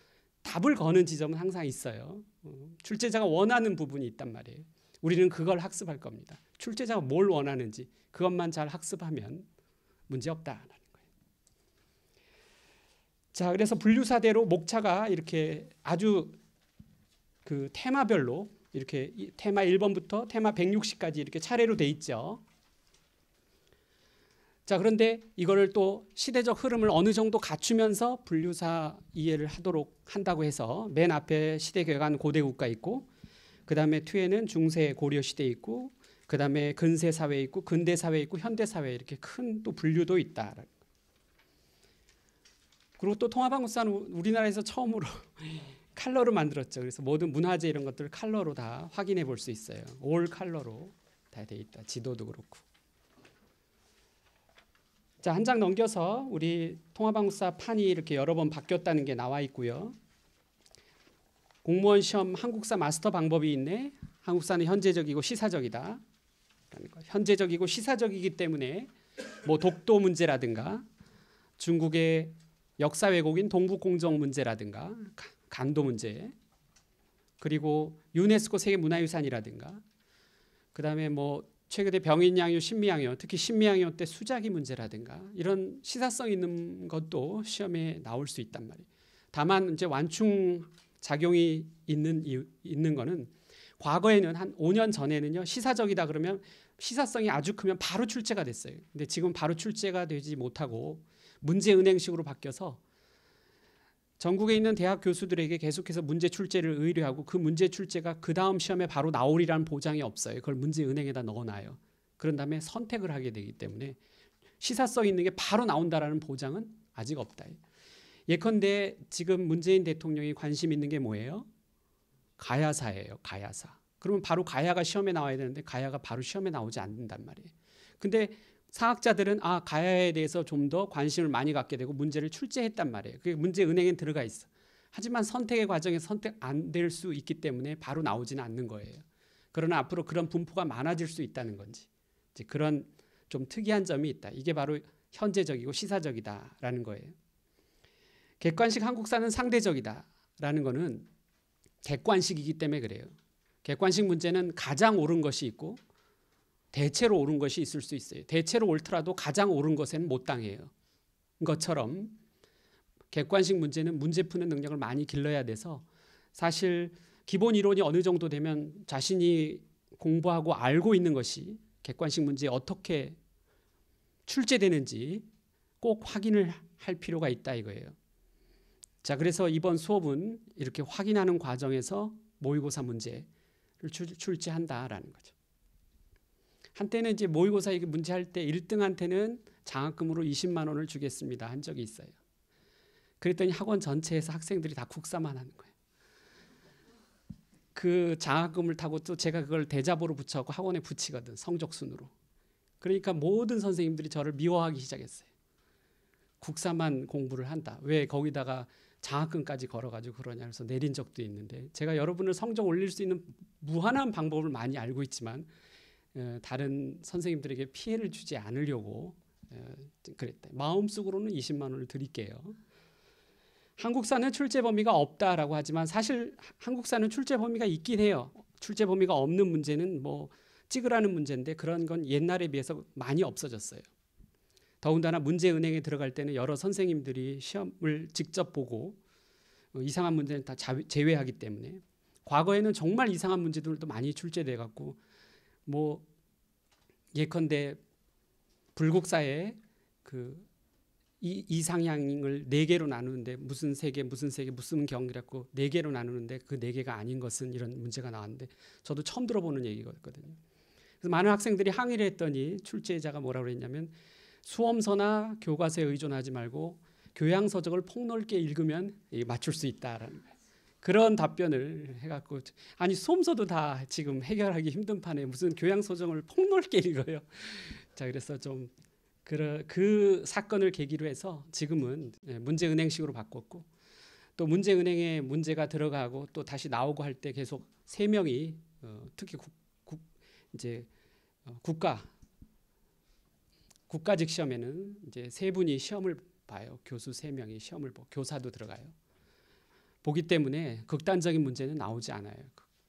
답을 거는 지점은 항상 있어요. 어, 출제자가 원하는 부분이 있단 말이에요. 우리는 그걸 학습할 겁니다. 출제자가 뭘 원하는지 그것만 잘 학습하면 문제 없다라는 거예요. 자, 그래서 분류사대로 목차가 이렇게 아주 그 테마별로 이렇게 테마 1번부터 테마 160까지 이렇게 차례로 돼 있죠. 자, 그런데 이거를 또 시대적 흐름을 어느 정도 갖추면서 분류사 이해를 하도록 한다고 해서 맨 앞에 시대 개간 고대 국가 있고 그다음에 뒤에는 중세 고려 시대 있고 그다음에 근세 사회 있고 근대 사회 있고 현대 사회 이렇게 큰 또 분류도 있다. 그리고 또 통합한국사는 우리나라에서 처음으로 *laughs* 칼러로 만들었죠. 그래서 모든 문화재 이런 것들을 칼러로 다 확인해 볼 수 있어요. 올 칼러로 다 돼 있다. 지도도 그렇고. 자, 한 장 넘겨서 우리 통화방사 판이 이렇게 여러 번 바뀌었다는 게 나와 있고요. 공무원 시험 한국사 마스터 방법이 있네. 한국사는 현재적이고 시사적이다. 현재적이고 시사적이기 때문에 뭐 독도 문제라든가 중국의 역사 왜곡인 동북공정 문제라든가 간도 문제 그리고 유네스코 세계문화유산이라든가 그다음에 뭐 최근에 병인 양요, 신미 양요, 특히 신미 양요 때 수작이 문제라든가 이런 시사성 있는 것도 시험에 나올 수 있단 말이에요. 다만 이제 완충 작용이 있는 이유, 있는 거는 과거에는 한 5년 전에는요 시사적이다 그러면 시사성이 아주 크면 바로 출제가 됐어요. 근데 지금 바로 출제가 되지 못하고 문제은행식으로 바뀌어서 전국에 있는 대학 교수들에게 계속해서 문제 출제를 의뢰하고 그 문제 출제가 그 다음 시험에 바로 나오리라는 보장이 없어요. 그걸 문제 은행에다 넣어놔요. 그런 다음에 선택을 하게 되기 때문에 시사성 있는 게 바로 나온다라는 보장은 아직 없다. 예컨대 지금 문재인 대통령이 관심 있는 게 뭐예요? 가야사예요. 가야사. 그러면 바로 가야가 시험에 나와야 되는데 가야가 바로 시험에 나오지 않는단 말이에요. 근데 사학자들은 아 가야에 대해서 좀 더 관심을 많이 갖게 되고 문제를 출제했단 말이에요. 그게 문제 은행에 들어가 있어. 하지만 선택의 과정에 선택 안 될 수 있기 때문에 바로 나오지는 않는 거예요. 그러나 앞으로 그런 분포가 많아질 수 있다는 건지 그런 좀 특이한 점이 있다. 이게 바로 현재적이고 시사적이다라는 거예요. 객관식 한국사는 상대적이다라는 거는 객관식이기 때문에 그래요. 객관식 문제는 가장 옳은 것이 있고 대체로 옳은 것이 있을 수 있어요. 대체로 옳더라도 가장 옳은 것에는 못 당해요. 것처럼 객관식 문제는 문제 푸는 능력을 많이 길러야 돼서 사실 기본 이론이 어느 정도 되면 자신이 공부하고 알고 있는 것이 객관식 문제에 어떻게 출제되는지 꼭 확인을 할 필요가 있다 이거예요. 자, 그래서 이번 수업은 이렇게 확인하는 과정에서 모의고사 문제를 출제한다라는 거죠. 한때는 이제 모의고사 문제 할 때 1등한테는 장학금으로 20만 원을 주겠습니다 한 적이 있어요. 그랬더니 학원 전체에서 학생들이 다 국사만 하는 거예요. 그 장학금을 타고 또 제가 그걸 대자보로 붙여갖고 학원에 붙이거든 성적순으로. 그러니까 모든 선생님들이 저를 미워하기 시작했어요. 국사만 공부를 한다. 왜 거기다가 장학금까지 걸어가지고 그러냐 그서 내린 적도 있는데 제가 여러분을 성적 올릴 수 있는 무한한 방법을 많이 알고 있지만 예, 다른 선생님들에게 피해를 주지 않으려고 예, 그랬다. 마음속으로는 20만 원을 드릴게요. 한국사는 출제 범위가 없다라고 하지만 사실 한국사는 출제 범위가 있긴 해요. 출제 범위가 없는 문제는 뭐 찍으라는 문제인데 그런 건 옛날에 비해서 많이 없어졌어요. 더군다나 문제은행에 들어갈 때는 여러 선생님들이 시험을 직접 보고 어, 이상한 문제는 다 제외하기 때문에 과거에는 정말 이상한 문제들도 많이 출제돼 갖고 뭐 예컨대 불국사에 그 이, 이상향을 네 개로 나누는데 무슨 세계 무슨 세계 무슨 경이라고 네 개로 나누는데 그 네 개가 아닌 것은 이런 문제가 나왔는데 저도 처음 들어보는 얘기거든요. 그래서 많은 학생들이 항의를 했더니 출제자가 뭐라고 그랬냐면 수험서나 교과서에 의존하지 말고 교양 서적을 폭넓게 읽으면 맞출 수 있다라는 거예요. 그런 답변을 해갖고 아니 솜서도 다 지금 해결하기 힘든 판에 무슨 교양 소정을 폭넓게 읽어요. 자 그래서 좀 그, 그 사건을 계기로 해서 지금은 예, 문제은행식으로 바꿨고 또 문제은행에 문제가 들어가고 또 다시 나오고 할 때 계속 세 명이 어, 특히 국, 국 이제 어, 국가 국가직 시험에는 이제 세 분이 시험을 봐요. 교수 세 명이 시험을 보, 교사도 들어가요. 보기 때문에 극단적인 문제는 나오지 않아요.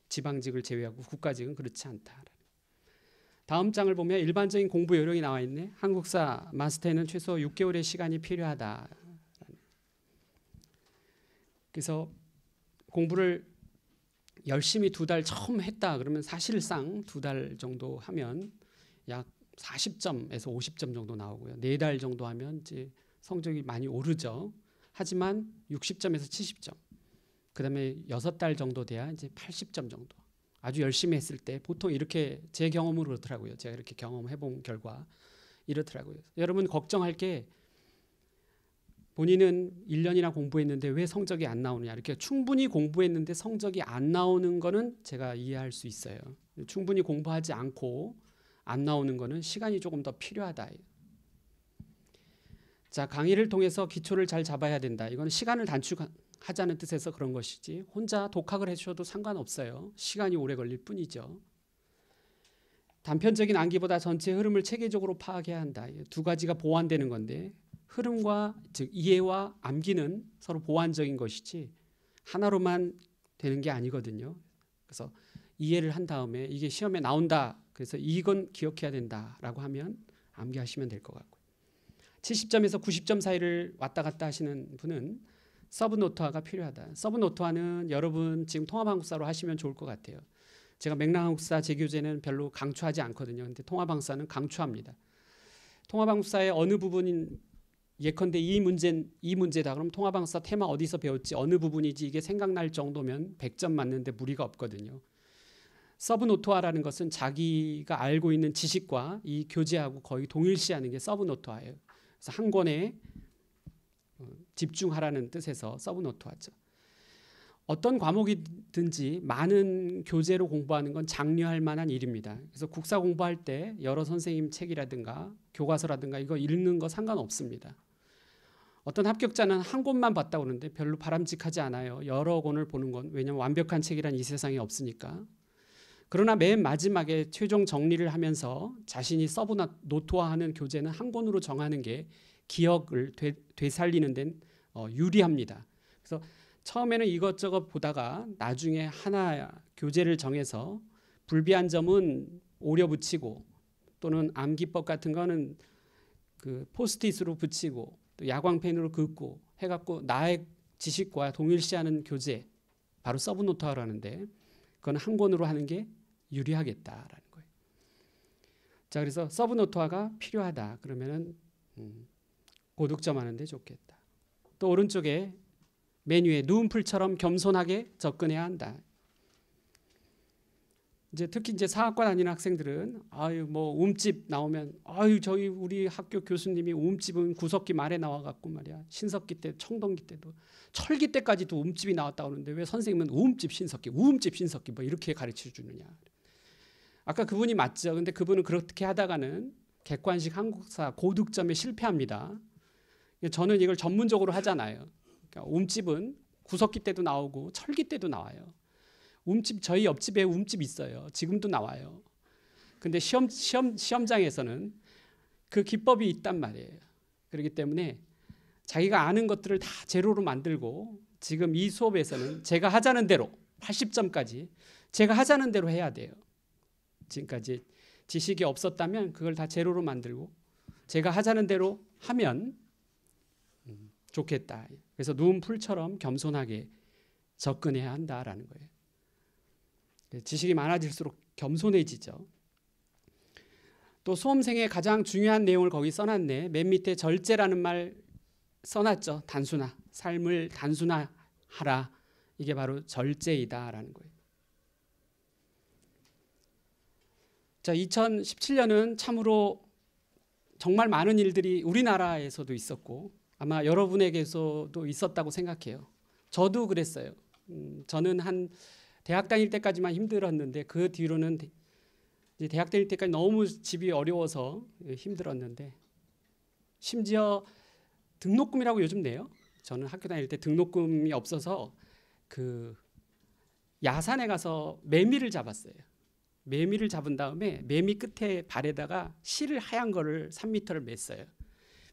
지방직을 제외하고 국가직은 그렇지 않다. 다음 장을 보면 일반적인 공부 요령이 나와 있네. 한국사 마스터에는 최소 6개월의 시간이 필요하다. 그래서 공부를 열심히 두 달 처음 했다 그러면 사실상 두 달 정도 하면 약 40점에서 50점 정도 나오고요. 네 달 정도 하면 이제 성적이 많이 오르죠. 하지만 60점에서 70점. 그다음에 여섯 달 정도 돼야 이제 80점 정도. 아주 열심히 했을 때 보통 이렇게 제 경험으로 그렇더라고요. 제가 이렇게 경험해 본 결과 이렇더라고요. 여러분 걱정할 게 본인은 1년이나 공부했는데 왜 성적이 안 나오느냐. 이렇게 충분히 공부했는데 성적이 안 나오는 거는 제가 이해할 수 있어요. 충분히 공부하지 않고 안 나오는 거는 시간이 조금 더 필요하다. 자, 강의를 통해서 기초를 잘 잡아야 된다. 이건 시간을 단축 하자는 뜻에서 그런 것이지 혼자 독학을 해주셔도 상관없어요. 시간이 오래 걸릴 뿐이죠. 단편적인 암기보다 전체 흐름을 체계적으로 파악해야 한다. 두 가지가 보완되는 건데 흐름과 즉 이해와 암기는 서로 보완적인 것이지 하나로만 되는 게 아니거든요. 그래서 이해를 한 다음에 이게 시험에 나온다. 그래서 이건 기억해야 된다라고 하면 암기하시면 될 것 같고 70점에서 90점 사이를 왔다 갔다 하시는 분은 서브노트화가 필요하다. 서브노트화는 여러분 지금 통합한국사로 하시면 좋을 것 같아요. 제가 맥락한국사 제 교재는 별로 강추하지 않거든요. 근데 통합한국사는 강추합니다. 통합한국사의 어느 부분인 예컨대 이 문제 이 문제다 그럼 통합한국사 테마 어디서 배웠지 어느 부분이지 이게 생각날 정도면 100점 맞는데 무리가 없거든요. 서브노트화라는 것은 자기가 알고 있는 지식과 이 교재하고 거의 동일시하는 게 서브노트화예요. 그래서 한 권에 집중하라는 뜻에서 서브노트하죠. 어떤 과목이든지 많은 교재로 공부하는 건 장려할 만한 일입니다. 그래서 국사 공부할 때 여러 선생님 책이라든가 교과서라든가 이거 읽는 거 상관없습니다. 어떤 합격자는 한 권만 봤다 오는데 별로 바람직하지 않아요. 여러 권을 보는 건 왜냐면 완벽한 책이란 이 세상에 없으니까. 그러나 맨 마지막에 최종 정리를 하면서 자신이 서브 노트화하는 교재는 한 권으로 정하는 게 기억을 되, 살리는 데는 어, 유리합니다. 그래서 처음에는 이것저것 보다가 나중에 하나 교재를 정해서 불비한 점은 오려 붙이고 또는 암기법 같은 거는 그 포스트잇으로 붙이고 또 야광펜으로 긋고 해갖고 나의 지식과 동일시하는 교재 바로 서브노트화라는데 그건 한 권으로 하는 게 유리하겠다라는 거예요. 자 그래서 서브노트화가 필요하다 그러면은 음, 고독자 많은데 좋겠다. 또 오른쪽에 메뉴에 누운 풀처럼 겸손하게 접근해야 한다. 이제 특히 이제 사학과 다니는 학생들은 아유 뭐 움집 나오면 아유 저희 우리 학교 교수님이 움집은 구석기 말에 나와 갖고 말이야 신석기 때 청동기 때도 철기 때까지도 움집이 나왔다 오는데 왜 선생님은 움집 신석기 움집 신석기 뭐 이렇게 가르쳐 주느냐 아까 그분이 맞죠 근데 그분은 그렇게 하다가는 객관식 한국사 고득점에 실패합니다 예, 저는 이걸 전문적으로 하잖아요. 그러니까 옴집은 구석기 때도 나오고 철기 때도 나와요. 옴집 저희 옆집에 옴집 있어요. 지금도 나와요. 근데 시험 시험 시험장에서는 그 기법이 있단 말이에요. 그렇기 때문에 자기가 아는 것들을 다 제로로 만들고 지금 이 수업에서는 제가 하자는 대로 80점까지 제가 하자는 대로 해야 돼요. 지금까지 지식이 없었다면 그걸 다 제로로 만들고 제가 하자는 대로 하면 좋겠다. 그래서 누운 풀처럼 겸손하게 접근해야 한다라는 거예요. 네, 지식이 많아질수록 겸손해지죠. 또 수험생의 가장 중요한 내용을 거기 써놨네. 맨 밑에 절제라는 말 써놨죠. 단순화. 삶을 단순화하라. 이게 바로 절제이다라는 거예요. 자, 2017년은 참으로 정말 많은 일들이 우리나라에서도 있었고 아마 여러분에게서도 있었다고 생각해요. 저도 그랬어요. 음, 저는 한 대학 다닐 때까지만 힘들었는데 그 뒤로는 대학 다닐 때까지 너무 집이 어려워서 힘들었는데 심지어 등록금이라고 요즘 내요. 저는 학교 다닐 때 등록금이 없어서 그 야산에 가서 매미를 잡았어요. 매미를 잡은 다음에 매미 끝에 발에다가 실을 하얀 거를 3미터를 맸어요.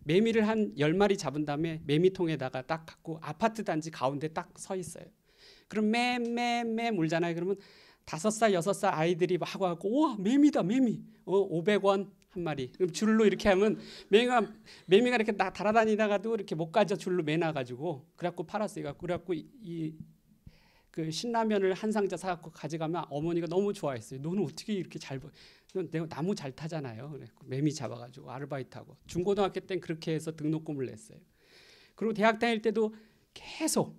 매미를 한 열마리 잡은 다음에 매미통에다가 딱 갖고 아파트 단지 가운데 딱 서 있어요. 그럼 매 매매 울잖아요. 그러면 다섯 살 여섯 살 아이들이 하고 하고 와 매미다 매미 어 오백 원한 마리 그럼 줄로 이렇게 하면 매미가 매미가 이렇게 나 달아다니다가도 이렇게 못 가져 줄로 매나 가지고 그래갖고 팔았어요 그래갖고 이 그 신라면을 한 상자 사갖고 가져가면 어머니가 너무 좋아했어요 너는 어떻게 이렇게 잘 내가 나무 잘 타잖아요. 매미 잡아가지고 아르바이트하고 중고등학교 땐 그렇게 해서 등록금을 냈어요. 그리고 대학 다닐 때도 계속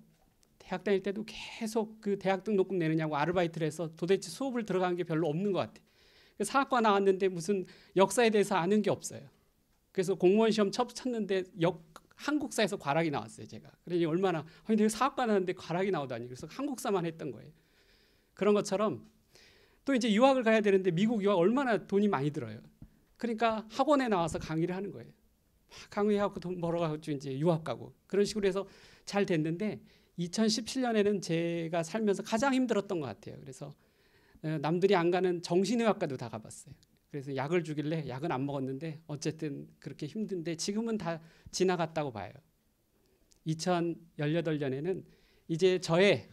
대학 다닐 때도 계속 그 대학 등록금 내느냐고 아르바이트를 해서 도대체 수업을 들어간 게 별로 없는 것 같아. 그 사학과 나왔는데 무슨 역사에 대해서 아는 게 없어요. 그래서 공무원 시험 쳤는데 역 한국사에서 과락이 나왔어요 제가. 그래서 얼마나 아니 내가 사학과 나왔는데 과락이 나오다니 그래서 한국사만 했던 거예요. 그런 것처럼 또 이제 유학을 가야 되는데 미국 유학 얼마나 돈이 많이 들어요. 그러니까 학원에 나와서 강의를 하는 거예요. 막 강의하고 돈 벌어가지고 이제 유학 가고 그런 식으로 해서 잘 됐는데 2017년에는 제가 살면서 가장 힘들었던 것 같아요. 그래서 어, 남들이 안 가는 정신의학과도 다 가봤어요. 그래서 약을 주길래 약은 안 먹었는데 어쨌든 그렇게 힘든데 지금은 다 지나갔다고 봐요. 2018년에는 이제 저의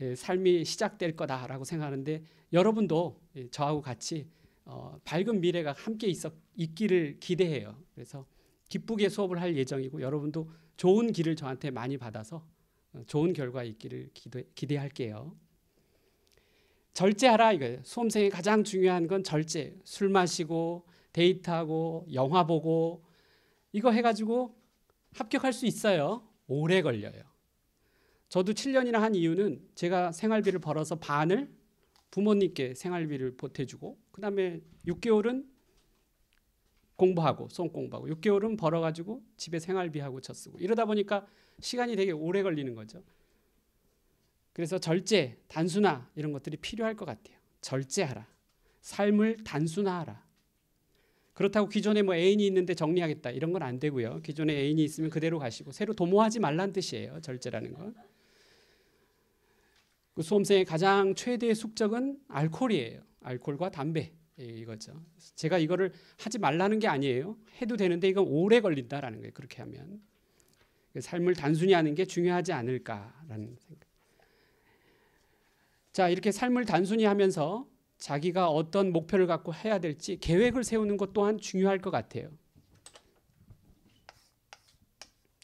예, 삶이 시작될 거다라고 생각하는데 여러분도 예, 저하고 같이 어, 밝은 미래가 함께 있어, 있기를 기대해요. 그래서 기쁘게 수업을 할 예정이고 여러분도 좋은 길을 저한테 많이 받아서 어, 좋은 결과 있기를 기대, 할게요 절제하라 이거예요. 수험생이 가장 중요한 건 절제. 술 마시고 데이트하고 영화 보고 이거 해가지고 합격할 수 있어요. 오래 걸려요. 저도 7년이나 한 이유는 제가 생활비를 벌어서 반을 부모님께 생활비를 보태주고 그다음에 6개월은 공부하고 손 공부하고 6개월은 벌어가지고 집에 생활비하고 저쓰고 이러다 보니까 시간이 되게 오래 걸리는 거죠. 그래서 절제, 단순화 이런 것들이 필요할 것 같아요. 절제하라. 삶을 단순화하라. 그렇다고 기존에 뭐 애인이 있는데 정리하겠다 이런 건 안 되고요. 기존에 애인이 있으면 그대로 가시고 새로 도모하지 말란 뜻이에요. 절제라는 건. 그 수험생의 가장 최대의 숙적은 알코올이에요. 알코올과 담배 예, 이거죠. 제가 이거를 하지 말라는 게 아니에요. 해도 되는데 이건 오래 걸린다라는 거예요. 그렇게 하면 그 삶을 단순히 하는 게 중요하지 않을까라는 생각. 자 이렇게 삶을 단순히 하면서 자기가 어떤 목표를 갖고 해야 될지 계획을 세우는 것 또한 중요할 것 같아요.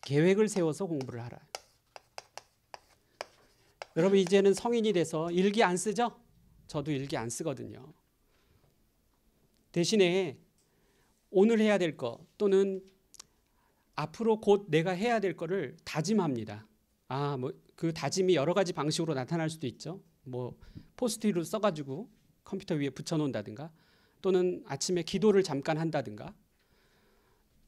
계획을 세워서 공부를 하라. 여러분 이제는 성인이 돼서 일기 안 쓰죠? 저도 일기 안 쓰거든요. 대신에 오늘 해야 될것 또는 앞으로 곧 내가 해야 될 거를 다짐합니다. 아, 뭐 그 다짐이 여러 가지 방식으로 나타날 수도 있죠. 뭐포스트잇로써 가지고 컴퓨터 위에 붙여 놓는다든가 또는 아침에 기도를 잠깐 한다든가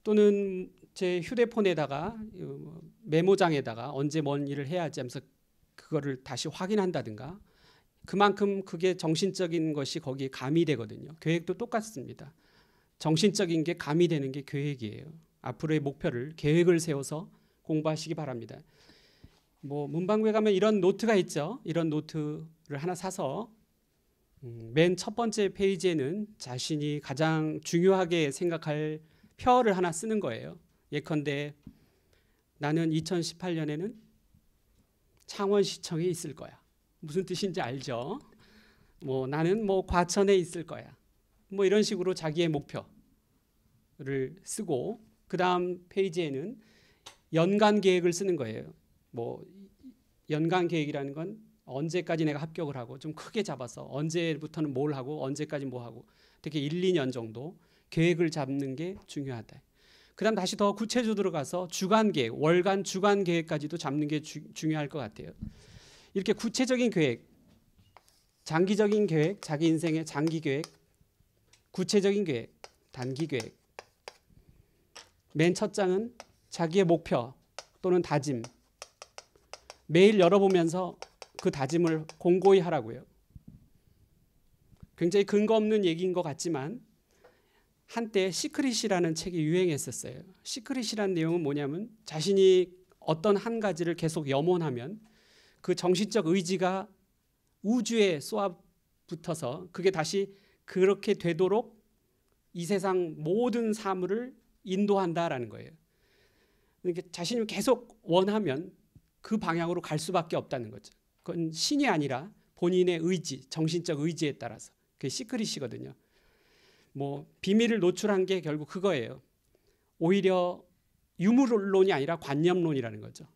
또는 제 휴대폰에다가 뭐 메모장에다가 언제 뭔 일을 해야지 하면서 그거를 다시 확인한다든가 그만큼 그게 정신적인 것이 거기에 가미되거든요. 계획도 똑같습니다. 정신적인 게 가미되는 게 계획이에요. 앞으로의 목표를 계획을 세워서 공부하시기 바랍니다. 뭐 문방구에 가면 이런 노트가 있죠. 이런 노트를 하나 사서 음, 맨첫 번째 페이지에는 자신이 가장 중요하게 생각할 표를 하나 쓰는 거예요. 예컨대 나는 2018년에는 창원시청에 있을 거야. 무슨 뜻인지 알죠? 뭐 나는 뭐 과천에 있을 거야. 뭐 이런 식으로 자기의 목표를 쓰고 그 다음 페이지에는 연간 계획을 쓰는 거예요. 뭐 연간 계획이라는 건 언제까지 내가 합격을 하고 좀 크게 잡아서 언제부터는 뭘 하고 언제까지 뭐 하고 되게 1, 2년 정도 계획을 잡는 게 중요하다. 그다음 다시 더 구체적으로 가서 주간 계획, 월간 주간 계획까지도 잡는 게 주, 중요할 것 같아요. 이렇게 구체적인 계획, 장기적인 계획, 자기 인생의 장기 계획, 구체적인 계획, 단기 계획. 맨 첫 장은 자기의 목표 또는 다짐. 매일 열어보면서 그 다짐을 공고히 하라고요. 굉장히 근거 없는 얘기인 것 같지만 한때 시크릿이라는 책이 유행했었어요. 시크릿이란 내용은 뭐냐면 자신이 어떤 한 가지를 계속 염원하면 그 정신적 의지가 우주에 쏘아붙어서 그게 다시 그렇게 되도록 이 세상 모든 사물을 인도한다라는 거예요. 그러니까 자신이 계속 원하면 그 방향으로 갈 수밖에 없다는 거죠. 그건 신이 아니라 본인의 의지, 정신적 의지에 따라서 그게 시크릿이거든요. 뭐 비밀을 노출한 게 결국 그거예요. 오히려 유물론이 아니라 관념론이라는 거죠.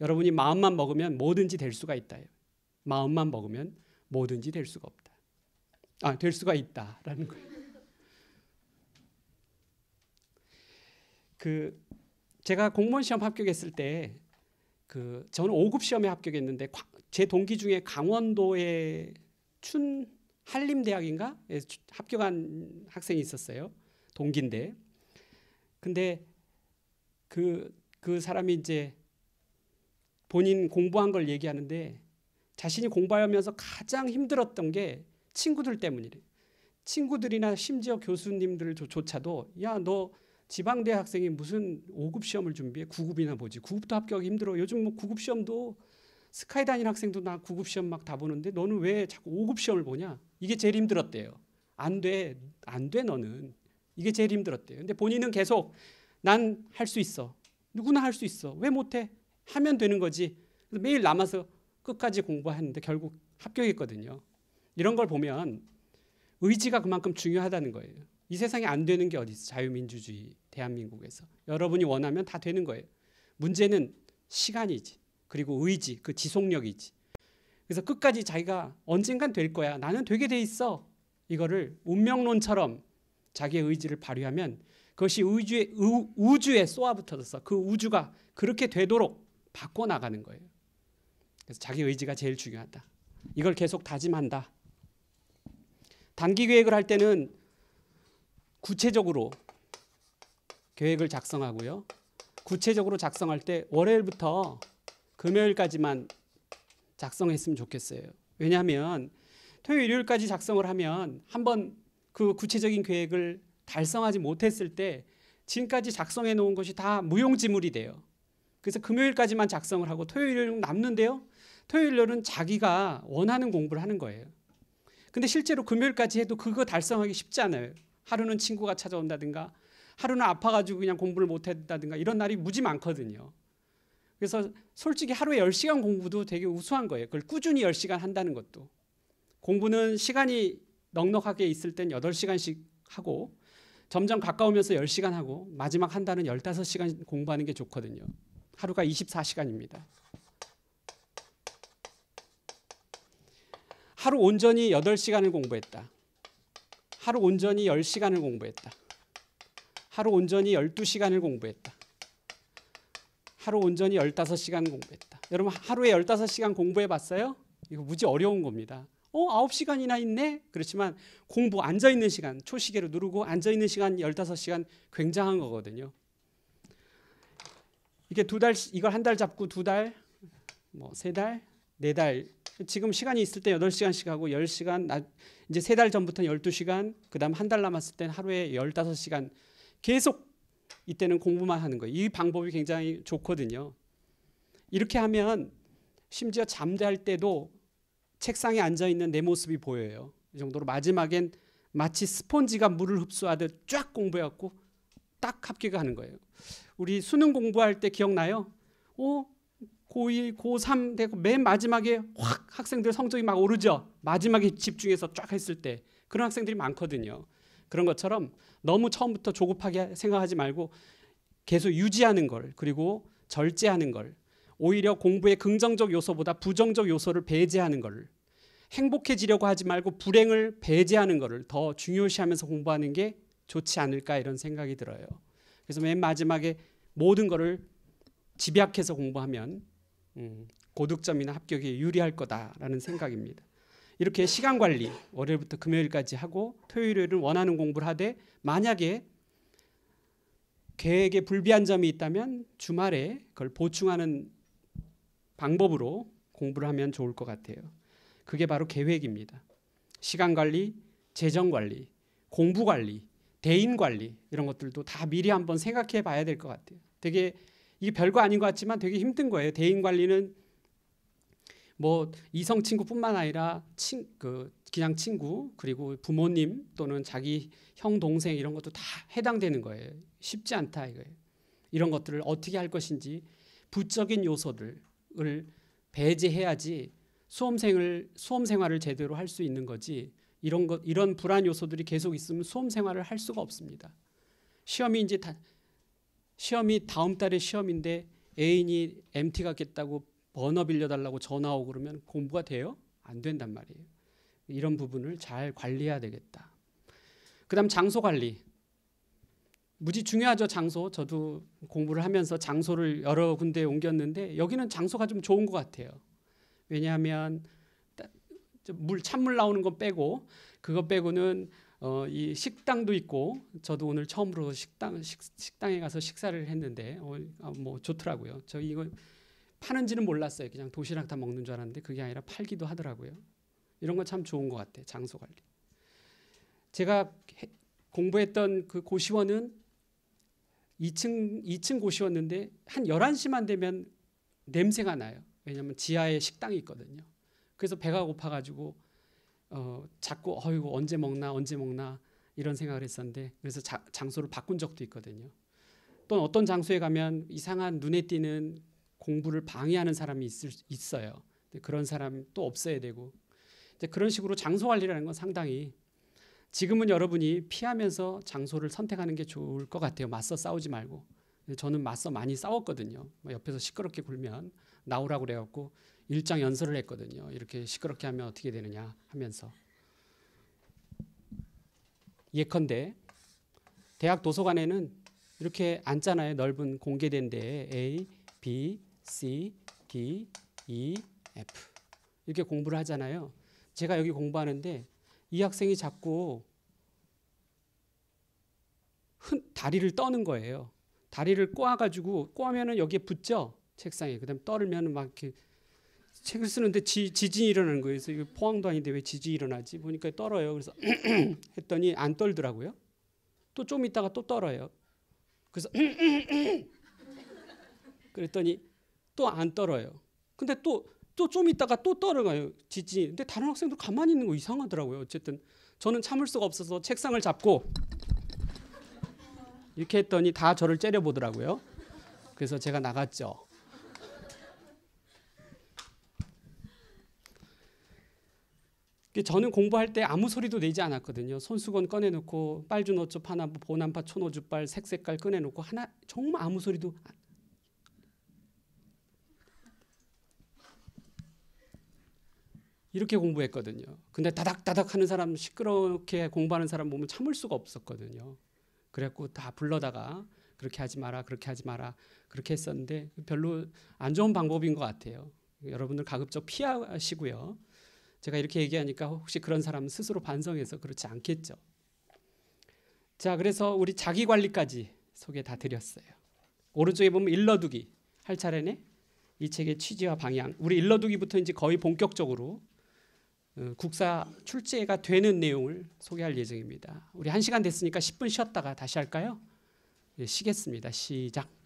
여러분이 마음만 먹으면 뭐든지 될 수가 있다요. 마음만 먹으면 뭐든지 될 수가 없다. 아, 될 수가 있다라는 거예요. 그 제가 공무원 시험 합격했을 때그 저는 5급 시험에 합격했는데 제 동기 중에 강원도에춘 한림대학인가 예, 합격한 학생이 있었어요. 동기인데. 근데 그, 그 사람이 이제 본인 공부한 걸 얘기하는데 자신이 공부하면서 가장 힘들었던 게 친구들 때문이래. 친구들이나 심지어 교수님들조차도 야 너 지방대 학생이 무슨 5급 시험을 준비해? 9급이나 뭐지 9급도 합격이 힘들어. 요즘 뭐 9급 시험도 스카이 다닌 학생도 나 9급 시험 막 다 보는데 너는 왜 자꾸 5급 시험을 보냐? 이게 제일 힘들었대요. 안 돼, 안 돼 너는. 이게 제일 힘들었대요. 근데 본인은 계속 난 할 수 있어. 누구나 할 수 있어. 왜 못해? 하면 되는 거지. 매일 남아서 끝까지 공부하는데 결국 합격했거든요. 이런 걸 보면 의지가 그만큼 중요하다는 거예요. 이 세상에 안 되는 게 어디 있어? 자유민주주의 대한민국에서 여러분이 원하면 다 되는 거예요. 문제는 시간이지. 그리고 의지, 그 지속력이지. 그래서 끝까지 자기가 언젠간 될 거야. 나는 되게 돼 있어. 이거를 운명론처럼 자기의 의지를 발휘하면 그것이 우주에, 우, 우주에 쏘아붙어서 그 우주가 그렇게 되도록 바꿔나가는 거예요. 그래서 자기 의지가 제일 중요하다. 이걸 계속 다짐한다. 단기 계획을 할 때는 구체적으로 계획을 작성하고요. 구체적으로 작성할 때 월요일부터 금요일까지만 작성했으면 좋겠어요. 왜냐하면 토요일 일요일까지 작성을 하면 한번 그 구체적인 계획을 달성하지 못했을 때 지금까지 작성해 놓은 것이 다 무용지물이 돼요. 그래서 금요일까지만 작성을 하고 토요일은 남는데요. 토요일은 자기가 원하는 공부를 하는 거예요. 근데 실제로 금요일까지 해도 그거 달성하기 쉽지 않아요. 하루는 친구가 찾아온다든가 하루는 아파가지고 그냥 공부를 못했다든가 이런 날이 무지 많거든요. 그래서 솔직히 하루에 10시간 공부도 되게 우수한 거예요. 그걸 꾸준히 10시간 한다는 것도. 공부는 시간이 넉넉하게 있을 땐 8시간씩 하고 점점 가까우면서 10시간 하고 마지막 한 달은 15시간 공부하는 게 좋거든요. 하루가 24시간입니다. 하루 온전히 8시간을 공부했다. 하루 온전히 10시간을 공부했다. 하루 온전히 12시간을 공부했다. 하루 온전히 15시간 공부했다. 여러분 하루에 15시간 공부해 봤어요? 이거 무지 어려운 겁니다. 어, 9시간이나 있네? 그렇지만 공부 앉아 있는 시간, 초시계로 누르고 앉아 있는 시간 15시간 굉장한 거거든요. 이게 두 달, 이걸 한 달 잡고 두 달, 뭐 세 달, 네 달. 지금 시간이 있을 때 8시간씩 하고 10시간, 이제 세 달 전부터는 12시간, 그 다음 한 달 남았을 땐 하루에 15시간 계속 이때는 공부만 하는 거예요. 이 방법이 굉장히 좋거든요. 이렇게 하면 심지어 잠잘 때도 책상에 앉아 있는 내 모습이 보여요. 이 정도로 마지막엔 마치 스펀지가 물을 흡수하듯 쫙 공부해갖고 딱합격 하는 거예요. 우리 수능 공부할 때 기억나요? 오 고2, 고3 되고 맨 마지막에 확 학생들 성적이 막 오르죠. 마지막에 집중해서 쫙 했을 때 그런 학생들이 많거든요. 그런 것처럼 너무 처음부터 조급하게 생각하지 말고 계속 유지하는 걸 그리고 절제하는 걸 오히려 공부의 긍정적 요소보다 부정적 요소를 배제하는 걸 행복해지려고 하지 말고 불행을 배제하는 것을 더 중요시하면서 공부하는 게 좋지 않을까 이런 생각이 들어요. 그래서 맨 마지막에 모든 것을 집약해서 공부하면 음, 고득점이나 합격에 유리할 거다라는 생각입니다. 이렇게 시간 관리 월요일부터 금요일까지 하고 토요일은 원하는 공부를 하되 만약에 계획에 불비한 점이 있다면 주말에 그걸 보충하는 방법으로 공부를 하면 좋을 것 같아요. 그게 바로 계획입니다. 시간 관리, 재정 관리, 공부 관리, 대인 관리 이런 것들도 다 미리 한번 생각해 봐야 될 것 같아요. 되게 이게 별거 아닌 것 같지만 되게 힘든 거예요. 대인 관리는 뭐 이성 친구뿐만 아니라 친, 그 그냥 친구 그리고 부모님 또는 자기 형 동생 이런 것도 다 해당되는 거예요. 쉽지 않다 이거예요. 이런 것들을 어떻게 할 것인지 부적인 요소들을 배제해야지 수험생을 수험 생활을 제대로 할 수 있는 거지 이런 것 이런 불안 요소들이 계속 있으면 수험 생활을 할 수가 없습니다. 시험이 이제 다 시험이 다음 달에 시험인데 애인이 MT 가겠다고 번호 빌려달라고 전화 하고 그러면 공부가 돼요? 안 된단 말이에요. 이런 부분을 잘 관리해야 되겠다. 그 다음 장소 관리. 무지 중요하죠, 장소. 저도 공부를 하면서 장소를 여러 군데 옮겼는데 여기는 장소가 좀 좋은 것 같아요. 왜냐하면 물 찬물 나오는 건 빼고 그거 빼고는 어, 이 식당도 있고 저도 오늘 처음으로 식당 식, 식당에 가서 식사를 했는데 어, 뭐 좋더라고요. 저 이거 파는지는 몰랐어요. 그냥 도시락 다 먹는 줄 알았는데 그게 아니라 팔기도 하더라고요. 이런 건 참 좋은 것 같아. 요 장소 관리. 제가 공부했던 그 고시원은 2층 2층 고시원인데한 11시만 되면 냄새가 나요. 왜냐하면 지하에 식당이 있거든요. 그래서 배가 고파가지고 어, 자꾸 어이구 언제 먹나 언제 먹나 이런 생각을 했었는데 그래서 자, 장소를 바꾼 적도 있거든요. 또 어떤 장소에 가면 이상한 눈에 띄는 공부를 방해하는 사람이 있을, 있어요. 그런 사람 또 없어야 되고 그런 식으로 장소 관리라는 건 상당히 지금은 여러분이 피하면서 장소를 선택하는 게 좋을 것 같아요. 맞서 싸우지 말고 저는 맞서 많이 싸웠거든요. 뭐 옆에서 시끄럽게 굴면 나오라고 그래갖고 일장 연설을 했거든요. 이렇게 시끄럽게 하면 어떻게 되느냐 하면서 예컨대 대학 도서관에는 이렇게 앉잖아요. 넓은 공개된 데에 A, B, C, D, E, F 이렇게 공부를 하잖아요. 제가 여기 공부하는데 이 학생이 자꾸 흔, 다리를 떠는 거예요. 다리를 꼬아가지고 꼬면은 여기에 붙죠 책상에. 그다음 떨면 막 이렇게 책을 쓰는데 지, 지진이 일어나는 거예요. 그래서 포항도 아닌데 왜 지진이 일어나지? 보니까 떨어요. 그래서 *clears throat* 했더니 안 떨더라고요. 또 좀 있다가 또 떨어요. 그래서 *clears throat* 그랬더니 또안 떨어요. 근데 또 또좀 있다가 또 떨어가요. 지진 근데 다른 학생들 가만히 있는 거 이상하더라고요. 어쨌든 저는 참을 수가 없어서 책상을 잡고 이렇게 했더니 다 저를 째려보더라고요. 그래서 제가 나갔죠. 그 저는 공부할 때 아무 소리도 내지 않았거든요. 손수건 꺼내놓고 빨주노초 파나보 보남파 초노주빨 색색깔 꺼내놓고 하나 정말 아무 소리도 이렇게 공부했거든요. 근데 다닥다닥 하는 사람 시끄럽게 공부하는 사람 보면 참을 수가 없었거든요. 그래갖고 다 불러다가 그렇게 하지 마라 그렇게 하지 마라 그렇게 했었는데 별로 안 좋은 방법인 것 같아요. 여러분들 가급적 피하시고요. 제가 이렇게 얘기하니까 혹시 그런 사람 스스로 반성해서 그렇지 않겠죠. 자 그래서 우리 자기 관리까지 소개 다 드렸어요. 오른쪽에 보면 일러두기 할 차례네. 이 책의 취지와 방향. 우리 일러두기부터 이제 거의 본격적으로 어, 국사 출제가 되는 내용을 소개할 예정입니다. 우리 1시간 됐으니까 10분 쉬었다가 다시 할까요? 예, 쉬겠습니다. 시작.